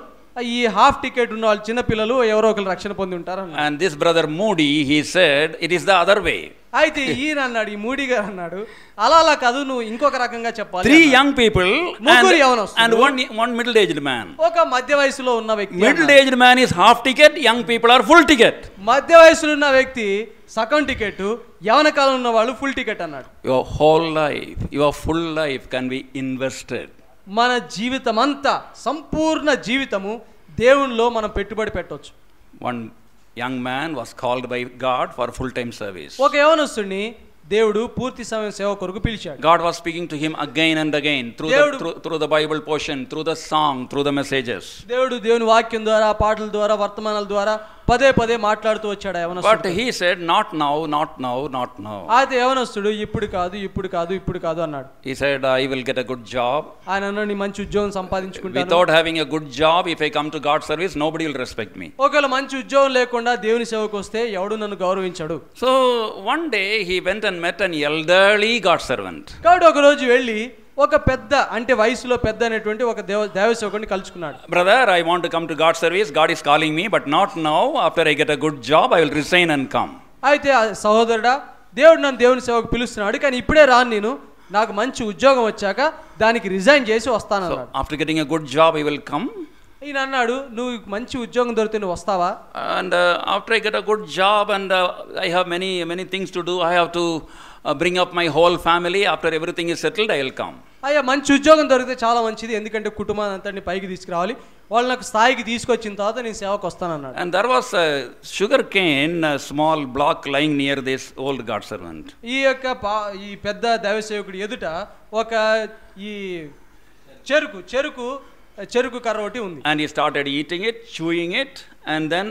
ఈ హాఫ్ టికెట్ ఉన్న వాళ్ళు చిన్నపిల్లలు ఎవరో ఒకరు రక్షణ పొంది ఉంటారు and this brother Moody he said it is the other way అయితే ఈయన అన్నాడు ఈ మూడీ గారు అన్నాడు అలా అలా కాదు నువ్వు ఇంకొక రకంగా చెప్పాలి త్రీ యంగ్ పీపుల్ ముగ్గురు and one one middle aged man ఒక మధ్య వయసులో ఉన్న వ్యక్తి middle aged man is half ticket young people are full ticket మధ్య వయసులో ఉన్న వ్యక్తి సగం టికెట్ యవన కాలం ఉన్న వాళ్ళు ఫుల్ టికెట్ అన్నాడు your whole life your full life can be invested మన జీవితం అంతా సంపూర్ణ జీవితము దేవునిలో మనం పెట్టుబడి పెట్టవచ్చు one young man was called by God for full time service ఒక యవనస్తుడిని దేవుడు పూర్తి సమయం సేవ కొరకు పిలిచాడు God was speaking to him again and again through through the Bible portion through the song through the messages దేవుడు దేవుని వాక్యం ద్వారా పాటల ద్వారా వర్తమానాల ద్వారా పదే పదే మాట్లాడుతూ వచ్చాడు యవన but he said not now not now not now అయితే యవనస్తుడు ఇప్పుడు కాదు ఇప్పుడు కాదు ఇప్పుడు కాదు అన్నాడు he said I will get a good job ఆయన అన్నాడు మంచి ఉద్యోగం సంపాదించుకుంటా without having a good job if I come to God service nobody will respect me ఒకవేళ మంచి ఉద్యోగం లేకుండా దేవుని సేవకు వస్తే ఎవడు నన్ను గౌరవించాడు so one day he went and met an elderly God servant కాబట్టి ఒక రోజు వెళ్ళి ఒక పెద్ద అంటే వయసులో పెద్ద అనేటువంటి ఒక దేవ దేవసేవకుని కలుసుకున్నాడు brother I want come to God service God is calling me but not now after I get a good job I will resign and come అయితే సహోదరుడా దేవుడు నన్ను దేవుని సేవకు పిలుస్తున్నాడు కానీ ఇప్పుడే రాను నేను నాకు మంచి ఉద్యోగం వచ్చాక దానికి రిజైన్ చేసి వస్తాను after getting a good job I will come ఈయన అన్నాడు నువ్వు మంచి ఉద్యోగం దొరికితే నువ్వు వస్తావా and after I get a good job and I have many many things to do I have to bring up my whole family after everything is settled I will come అయ్యా మంచి ఉద్యోగం దొరికితే చాలా మంచిది ఎందుకంటే కుటుంబాన్ని అంతటిని పైకి తీసుకురావాలి వాళ్ళు నాకు స్థాయికి తీసుకొచ్చిన తర్వాత నేను సేవకు వస్తానన్నాడు అండ్ తర్వాత sugar cane small block lying near this old God servant ఈ యొక్క ఈ పెద్ద దైవసేవకుడు ఎదుట ఒక ఈ చెరుకు చెరుకు చెరుకు కర్ర ఒకటి ఉంది and he started eating it chewing it and then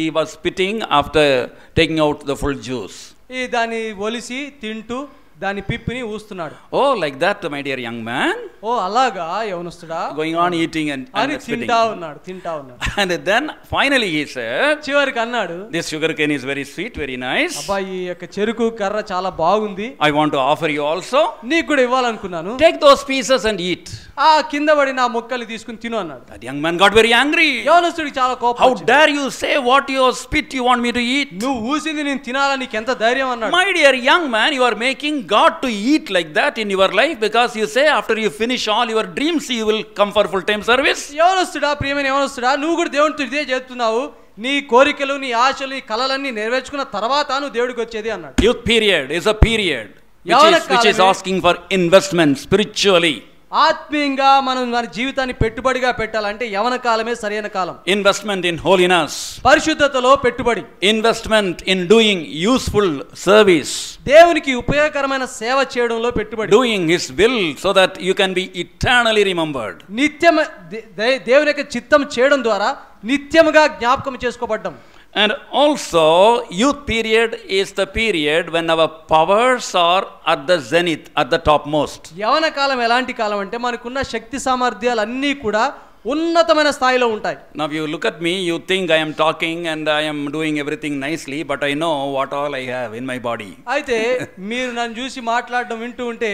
he was spitting after taking out the full juice ఈ దాన్ని ఒలిసి తింటూ దాని పిప్పిని ఊస్తున్నాడు oh like that my dear young man ఓ అలాగా యవనస్తుడా గోయింగ్ ఆన్ ఈటింగ్ అండ్ అని తింటా ఉన్నాడు తింటా ఉన్నాడు and then finally he said చివరికి అన్నాడు this sugar cane is very sweet very nice అబ్బా ఈ యొక్క చెరుకు కర్ర చాలా బాగుంది I want to offer you also నీకు కూడా ఇవ్వాలనుకున్నాను take those pieces and eat ఆ కింద పడి నా ముక్కలు తీసుకుని తిను అన్నాడు that young man got very angry యవనస్తుడికి చాలా కోపం how dare you say what you spit you want me to eat నువ్వు ఊసింది నేను తినాలని నీకు ఎంత ధైర్యం అన్నాడు my dear young man you are making got to eat like that in your life because you say after you finish all your dreams you will come for full time service యవనస్తుడా ప్రియమైన యవనస్తుడా నువ్వు కూడా దేవునితో ఇదే చేస్తున్నావు నీ కోరికలు నీ ఆశలు నీ కలలన్నీ నెరవేర్చుకున్న తర్వాత నువ్వు దేవుడికి వచ్చేది అన్నాడు youth period is a period which is, which is asking for investment spiritually ఆత్మీయంగా మనం మన జీవితాన్ని పెట్టుబడిగా పెట్టాలంటే యవన కాలమే సరైన కాలం ఇన్వెస్ట్మెంట్ ఇన్ హోలీనెస్ పరిశుద్ధతలో పెట్టుబడి investment in doing useful service దేవునికి ఉపయోగకరమైన సేవ చేయడంలో పెట్టుబడి doing his will so that you can be eternally remembered నిత్యం దేవుని యొక్క చిత్తం చేయడం ద్వారా నిత్యముగా జ్ఞాపకం చేసుకోబడ్డం And also, youth period is the period when our powers are at the zenith, at the most యవన కాలం ఎలాంటి కాలం అంటే మనకున్న శక్తి సామర్థ్యాలు అన్నీ కూడా ఉన్నతమైన స్థాయిలో ఉంటాయి now you look at me you think I'm talking and I'm doing everything nicely but I know what all I have in my body అయితే మీరు నన్ను చూసి మాట్లాడడం వింటూ ఉంటే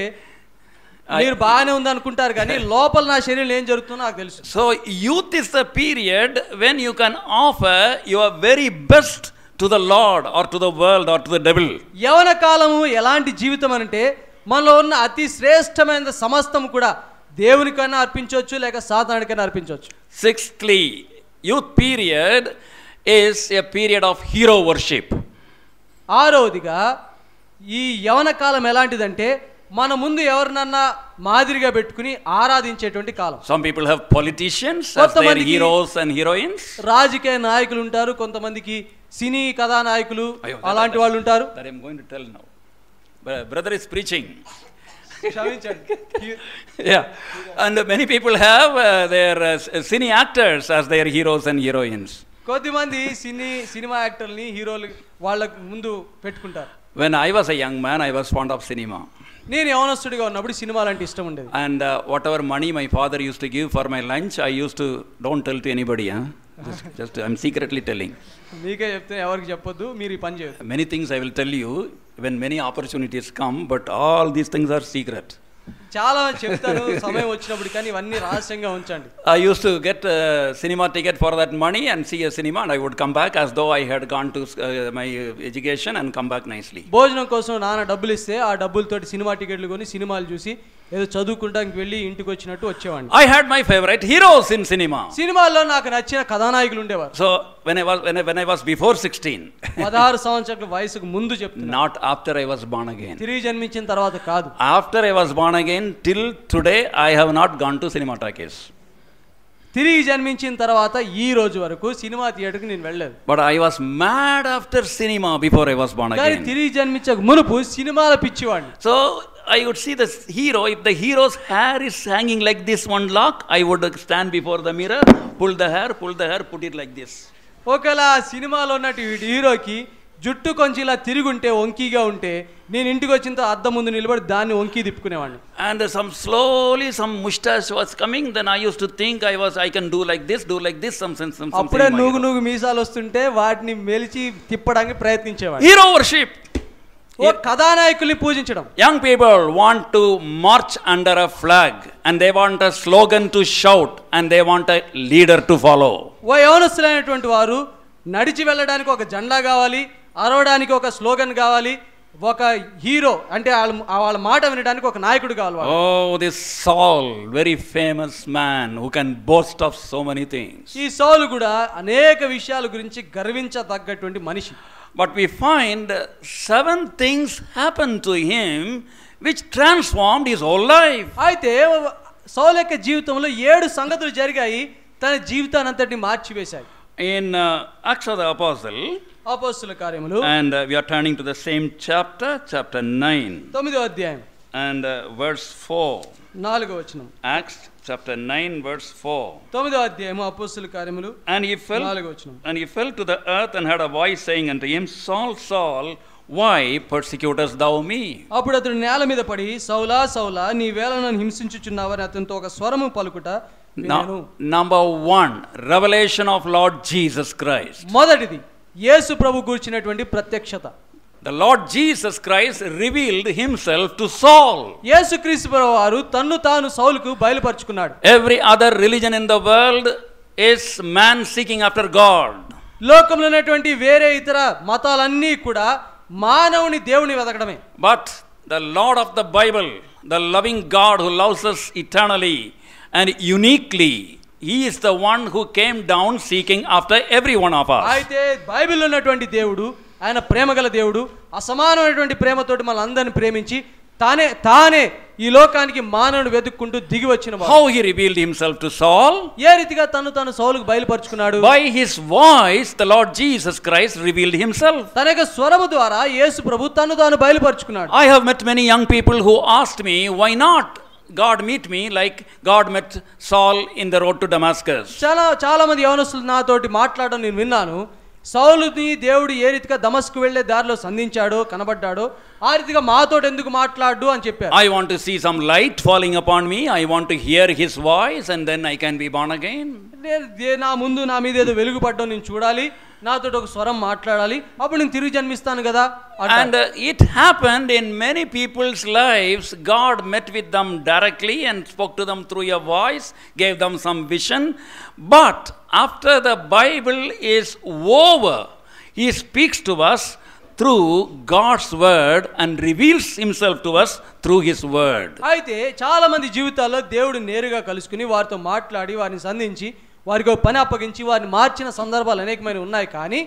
మీరు బాగానే ఉంది అనుకుంటారు కానీ లోపల నా శరీరం ఏం జరుగుతుందో నాకు తెలుసు so youth is the period when you can offer your very best to the Lord or to the world or to the devil యవన కాలము ఎలాంటి జీవితం అంటే మనలో ఉన్న అతి శ్రేష్టమైన సమస్తం కూడా దేవునికైనా అర్పించవచ్చు లేక సాధారణకైనా అర్పించవచ్చు sixthly youth period is a period of hero worship ఆరవదిగా ఈ యవన కాలం ఎలాంటిదంటే మన ముందు ఎవరినన్నా మాదిరిగా పెట్టుకుని ఆరాధించేటువంటి కాలం some people have politicians heroes and heroines రాజకీయ నాయకులు ఉంటారు కొంతమందికి సినీ కథానాయకులు నాయకులు అలాంటి వాళ్ళు ఉంటారు that I'm going to tell now brother is preaching yeah and many people have uh, their uh, cine actors as their heroes and కొద్దిమంది సినీ సినిమా యాక్టర్ని హీరోలు వాళ్ళ ముందు పెట్టుకుంటారు when I was a young man i was fond of cinema నేను యవనస్తుడిగా ఉన్నప్పుడు సినిమాలు అంటే ఇష్టం ఉండేది and whatever money my father used to give for my lunch I use to don't tell to anybody just I'm secretly telling మీకే చెప్తే ఎవరికి చెప్పొద్దు మీరు ఈ పని చేయదు many things I will tell you when many opportunities come but all these things are secret చాలా చెప్తాను సమయం వచ్చినప్పుడు కానీ ఇవన్నీ రహస్యంగా ఉంచండి I use to get cinema ticket for that money and see cinema and I would come back as though I had gone to my education and come back nicely భోజనం కోసం నాన్న డబ్బులు ఇస్తే ఆ డబ్బులతో సినిమా టికెట్లు కొని సినిమాలు చూసి ఏదో చదువుకుంటానికి వెళ్ళి ఇంటికి వచ్చినట్టు వచ్చేవాడిని I had my favourite heroes in cinema సినిమాల్లో నాకు నచ్చిన కథానాయకులు ఉండేవారు so when I was when when I was before sixteen పదహారు సంవత్సరాల వయసుకు ముందు చెప్తున్నా not after I was born again తిరిగి జన్మించిన తర్వాత కాదు after I was born again again till today I have not gone to cinema talkies తిరిగి జన్మించిన తర్వాత ఈ రోజు వరకు సినిమా థియేటర్కి నేను వెళ్ళలేదు but I was mad after cinema before I was బాండ్ కానీ తిరిగి జన్మించక మునుపు సినిమాల పిచ్చివాడిని so I would see the hero if the hero's hair is hanging like this one lock I would stand before the mirror pull the hair pull the hair put it like this ఒకవేళ సినిమాలో ఉన్నట్టు హీరోకి జుట్టు కొంచెం ఇలా తిరుగుంటే వంకీగా ఉంటే నేను ఇంటికి వచ్చిన అద్దం ముందు నిలబడి దాన్ని వంకీ తిప్పుకునేవాడిని and some slowly some moustache was coming then I use to think I was I can do like this do like this some sense అప్పుడే నూగు నూగు మీసాలు వస్తుంటే వాటిని మెలిచి తిప్పడానికి ప్రయత్నించేవాడు హీరో వర్షిప్ ఓ కథానాయకుల్ని పూజించడం young people want to march under a flag and they want a slogan to shout and they want a leader to follow ఓ యవనస్తులైనటువంటి వారు నడిచి వెళ్ళడానికి ఒక జెండా కావాలి అరవడానికి ఒక స్లోగన్ కావాలి ఒక హీరో అంటే వాళ్ళ వాళ్ళ మాట వినడానికి ఒక నాయకుడు కావాలి ఓ the Saul very famous man who can boast of so many things ఈ సౌల్ కూడా అనేక విషయాల గురించి గర్వించదగ్గటువంటి మనిషి but we find seven things happen to him which transformed his whole life అయితే సౌల్ యొక్క జీవితంలో ఏడు సంగతులు జరిగాయి తన జీవితానంతటిని మార్చివేశాయి in uh, Acts of the Apostle. అపోస్తుల కార్యములు and uh, we are turning to the same chapter chapter 9 తొమ్మిదో అధ్యాయం and uh, verse 4 నాలుగో వచనం Acts chapter 9 verse 4 తొమ్మిదో అధ్యాయము అపోస్తుల కార్యములు and he fell నాలుగో వచనం and he fell to the earth and had a voice saying unto him Saul Saul why persecutest thou me అప్పుడు అతడు నేల మీద పడి సౌలా సౌలా నీ వేళ నన్ను హింసించుచున్నావని అతనితో ఒక స్వరము పలుకుట number one revelation of Lord Jesus Christ మొదటిది యేసు ప్రభు గురించినటువంటి ప్రత్యక్షత the lord Jesus Christ revealed himself to Saul యేసు క్రీస్తు వారు తన్ను తాను సౌలుకు బయలుపరుచుకున్నాడు every other religion in the world is man seeking after God లోకంలో ఉన్నటువంటి వేరే ఇతర మతాలన్నీ కూడా మానవుని దేవుని వెతకడమే but the Lord of the Bible the loving God who loves eternally and uniquely he is the one who came down seeking after every one of us అయితే బైబిల్ ఉన్నటువంటి దేవుడు ఆయన ప్రేమగల దేవుడు అసమానమైనటువంటి ప్రేమతోటి మన అందరిని ప్రేమించి తానే తానే ఈ లోకానికి మానవుడు వెతుక్కుంటూ దిగి వచ్చిన how he revealed himself to Saul ఏ రీతిగా తను తను సౌలుకు బయలుపరుచుకున్నాడు by his voice the lord Jesus Christ revealed himself తన యొక్క స్వరము ద్వారా యేసు ప్రభు తను తాను బయలుపరుచుకున్నాడు I have met many young people who asked me why not God meet me like God met Saul in the road to Damascus చాలా చాలా మంది యవనస్తులు నాతోటి మాట్లాడడం నేను విన్నాను సౌలుది దేవుడు ఏ రీతిగా దమస్కు వెళ్లే దారిలో సంధించాడో కనబడ్డాడు ఆ రీతిగా మాతో ఎందుకు మాట్లాడు అని చెప్పారు I want see some light falling upon me I want to hear his voice and then I can be born again నా ముందు నా మీద ఏదో వెలుగుపడ్డం నేను చూడాలి నాతో ఒక స్వరం మాట్లాడాలి అప్పుడు నేను తిరిగి జన్మిస్తాను కదా and it happened in many people's lives God met with them directly and spoke to them through a voice gave them some vision but after the Bible is over he speaks to us through God's word and reveals himself to us through his word అయితే చాలా మంది జీవితాల్లో దేవుడు నేరుగా కలుసుకుని వారితో మాట్లాడి వారిని సంధించి వారికి ఒక పని అప్పగించి వారిని మార్చిన సందర్భాలు అనేకమైన ఉన్నాయి కానీ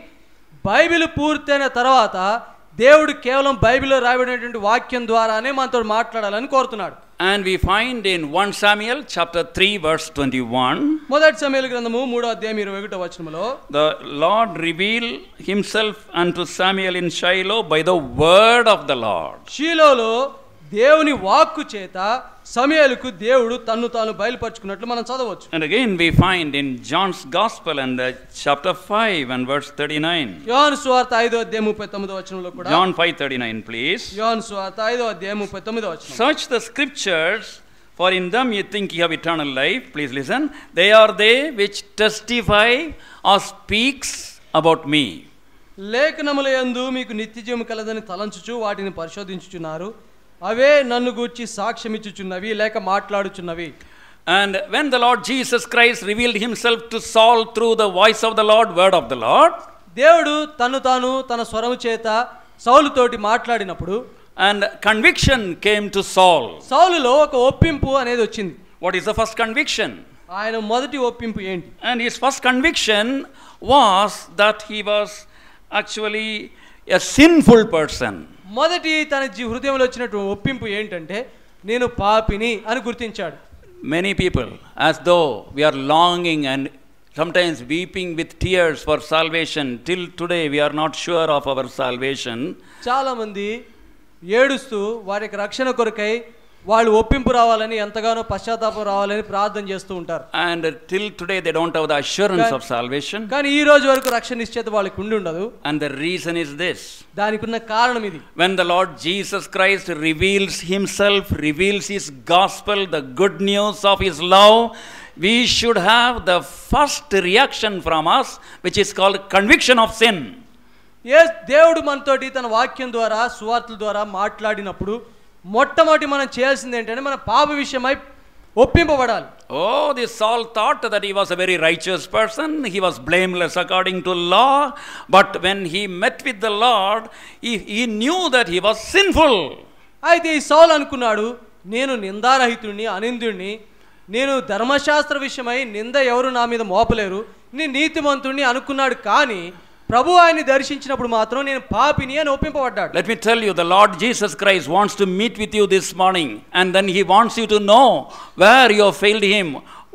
బైబిల్ పూర్తయిన తర్వాత దేవుడు కేవలం బైబిల్లో రాబడినటువంటి వాక్యం ద్వారానే మనతో మాట్లాడాలని కోరుతున్నాడు and we find in one Samuel chapter three verse twenty one మొదటి సమయాల గ్రంథము మూడో అధ్యాయం ఇరవై ఒకటో వచనంలో the Lord reveal himself and to Samuel in Shiloh by the word of the Lord షీలోలో దేవుని వాక్కు చేత సమయాలకు దేవుడు తన్ను తాను బయలుపరుచుకున్నట్లు మనం చదవచ్చు and again we find in John's gospel and chapter 5 and verse 39 యోహాన్ సువార్త 5వ అధ్యాయం 39వ వచనంలో కూడా జాన్ 5 39 ప్లీజ్ యోహాన్ సువార్త 5వ అధ్యాయం 39వ వచనం search the scriptures for in them you think you have eternal life please listen they are they which testify or speaks about me లేఖనముల యందు మీకు నిత్యజీవము కలదని తలంచుచు వాటిని పరిశోధించుచున్నారు అవే నన్ను గూర్చి సాక్ష్యమిచ్చుచున్నవి లేక మాట్లాడుచున్నవి And when the Lord Jesus Christ revealed himself to Saul through the voice of the Lord word of the Lord దేవుడు తను తాను తన స్వరము చేత సౌలు తోటి మాట్లాడినప్పుడు and conviction came to Saul సౌలులో ఒక ఒప్పింపు అనేది వచ్చింది what is the first conviction ఆయన మొదటి ఒప్పింపు ఏంటి and his first conviction was that he was actually a sinful person మొదటి తనకి హృదయంలో వచ్చినట్టు ఒప్పింపు ఏంటంటే నేను పాపిని అని గుర్తించాడు many people as though we're longing and sometimes weeping with tears for salvation till today we're not sure of our salvation చాలామంది ఏడుస్తూ వారి రక్షణ కొరకై వాళ్ళు ఒప్పింపు రావాలని ఎంతగానో పశ్చాత్తాపం రావాలని ప్రార్థన చేస్తూ ఉంటారు and till today they don't have the assurance of salvation కానీ ఈ రోజు వరకు రక్షణ నిశ్చేత వాళ్ళకి ఉండి ఉండదు and the reason is this దానికి ఉన్న కారణం ఇది when the lord Jesus Christ reveals himself reveals his gospel the good news of his love we should have the first reaction from us which is called conviction of sin yes దేవుడు మనతోటి తన వాక్యం ద్వారా సువార్తల ద్వారా మాట్లాడినప్పుడు మొట్టమొదటి మనం చేయాల్సింది ఏంటంటే మన పాప విషయమై ఒప్పింపబడాలి ఓ the Saul thought that he was a very righteous person he was blameless according to law but when he met with the Lord he knew that he was sinful అయితే ఈ సౌల్ అనుకున్నాడు నేను నిందారహితుడిని అనిందుడిని నేను ధర్మశాస్త్ర విషయమై నింద ఎవరు నా మీద మోపలేరు నీ నీతిమంతుడిని అనుకున్నాడు కానీ ప్రభు ఆయన్ని దర్శించినప్పుడు మాత్రం నేను పాపిని అని ఒప్పింపబడ్డాడు let me tell you the lord Jesus Christ wants to meet with you this morning and then he wants you to know where you failed him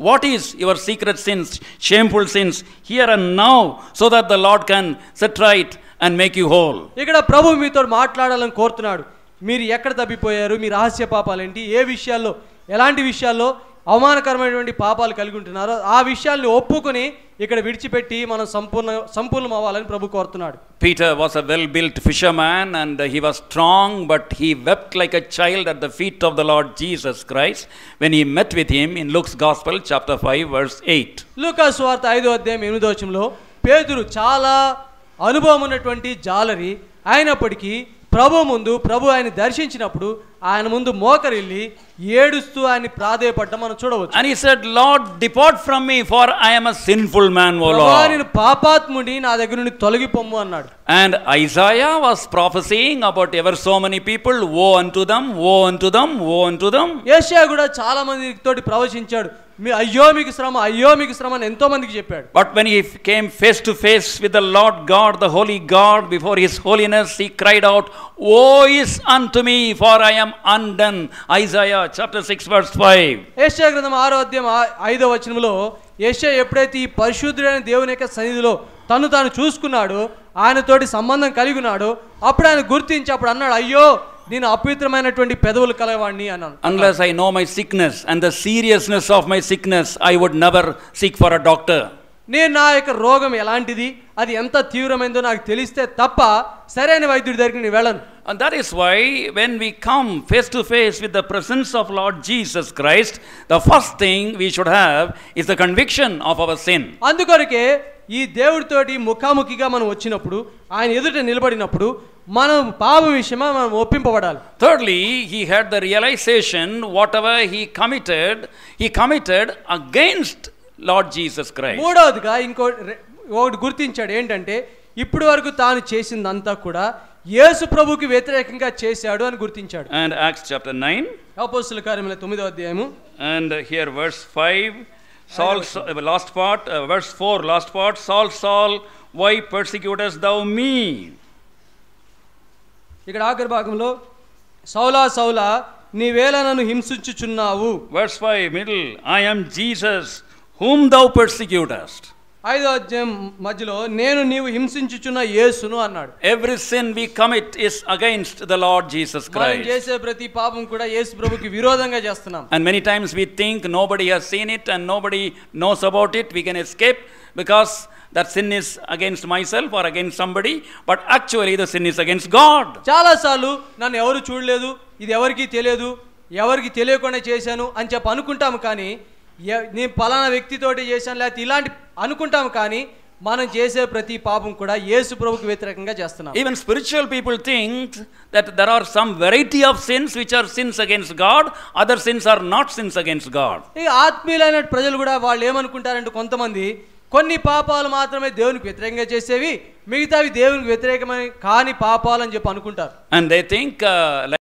what is your secret sins shameful sins here and now so that the lord can set right and make you whole ఇక్కడ ప్రభు మీతో మాట్లాడాలని కోరుతున్నాడు మీరు ఎక్కడ తప్పిపోయారు మీ రహస్య పాపాలేంటి ఏ విషయాల్లో ఎలాంటి విషయాల్లో అవమానకరమైనటువంటి పాపాలు కలిగి ఉంటున్నారో ఆ విషయాల్ని ఒప్పుకొని ఇక్కడ విడిచిపెట్టి మనం సంపూర్ణ సంపూర్ణం అవ్వాలని ప్రభు కోరుతున్నాడు Peter was a well built fisher man and he was strong but he wept like a child at the feet of the lord Jesus Christ when he met with him in Luke's gospel chapter five verse eight లూకాస్ వార్త ఐదో అధ్యాయం ఎనిమిదోచంలో వచనంలో పేదురు చాలా అనుభవం ఉన్నటువంటి జాలరి అయినప్పటికీ ప్రభు ముందు ప్రభు ఆయన దర్శించినప్పుడు ఆయన ముందు మోకరిల్లి ఏడుస్తూ ఆయన ప్రాధేయపడ్డం మనం చూడవచ్చు అని said lord depart from me for I am sinful man O lord నేను పాపాత్ముడి నా దగ్గర నుండి తొలగిపోము అన్నాడు and Isaiah was prophesying about ever so many people woe unto them woe unto them woe unto them కూడా చాలా మంది తోటి ప్రవచించాడు మీ అయ్యో మీకు శ్రమ అయ్యో మీకు శ్రమ అని ఎంతో మందికి చెప్పాడు but when he came face to face with the lord God the holy God before his holiness he cried out woe is unto me for I am undone Isaiah chapter six verse five యెషయా గ్రంథం 6వ అధ్యాయం ఐదో వచనములో యెషయా ఎప్పుడైతే ఈ పరిశుద్ధుడైన దేవుని యొక్క సన్నిధిలో తను తాను చూసుకున్నాడు ఆయనతోటి సంబంధం కలిగి ఉన్నాడు అప్పుడు ఆయన గుర్తించి అప్పుడు అన్నాడు అయ్యో నేను అపవిత్రమైనటువంటి పెదవులు కలవాడిని అన్నాను unless I know my sickness and the seriousness of my sickness I would never seek for a doctor నేను నా యొక్క రోగం ఎలాంటిది అది ఎంత తీవ్రమైందో నాకు తెలిస్తే తప్ప సరైన వైద్యుడి దగ్గరికి నేను వెళ్ళను And that is why when we come face to face with the presence of Lord Jesus Christ, the first thing we should have is the conviction of our sin. అందుకొరకే ఈ దేవుడితోటి ముఖాముఖిగా మనం వచ్చినప్పుడు ఆయన ఎదుట నిలబడినప్పుడు మనం పాప విషయమా మనం ఒప్పింపబడాలి thirdly he had the realization whatever he committed he committed against lord Jesus Christ మూడవదిగా ఇంకో ఒకటి గుర్తించాడు ఏంటంటే ఇప్పటి వరకు తాను చేసిందంతా కూడా యేసు ప్రభుకి వ్యతిరేకంగా చేశాడు అని గుర్తించాడు అండ్ యాక్ట్స్ చాప్టర్ 9 అపోస్తుల కార్యముల 9వ అధ్యాయము and here verse 5 Saul last part verse 4 last part Saul Saul why persecutest thou మీ ఇక్కడ ఆఖరి భాగంలో సౌలా సౌలా నీవేళ నన్ను హింసించుచున్నావు verse five middle I am Jesus whom thou persecutest ఐదో అధ్యాయం మధ్యలో నేను నీవు హింసించుచున్న యేసును అన్నాడు every sin we commit is against the lord Jesus Christ చేసే ప్రతి పాపం కూడా యేసు ప్రభుకి విరోధంగా చేస్తున్నాం and many times we think nobody has seen it and nobody knows about it we can escape because that sin is sin myself myself or somebody but but actually the sin is against God. చాలాసార్లు నన్ను ఎవరు చూడలేదు ఇది ఎవరికీ తెలియదు ఎవరికి తెలియకుండా చేశాను అని చెప్పి అనుకుంటాము కానీ నేను పలానా వ్యక్తితోటి చేశాను లేకపోతే ఇలాంటి అనుకుంటాము కానీ మనం చేసే ప్రతి పాపం కూడా యేసు ప్రభుకు వ్యతిరేకంగా చేస్తున్నాం even spiritual people think that there are some variety of sins which are sins against God other sins are not sins against God ఈ ఆత్మీయులైన ప్రజలు కూడా వాళ్ళు ఏమనుకుంటారంటే కొంతమంది కొన్ని పాపాలు మాత్రమే దేవునికి వ్యతిరేకంగా చేసేవి మిగతావి దేవునికి వ్యతిరేకమని కాని పాపాలు అని చెప్పి అనుకుంటారు అండ్ దే థింక్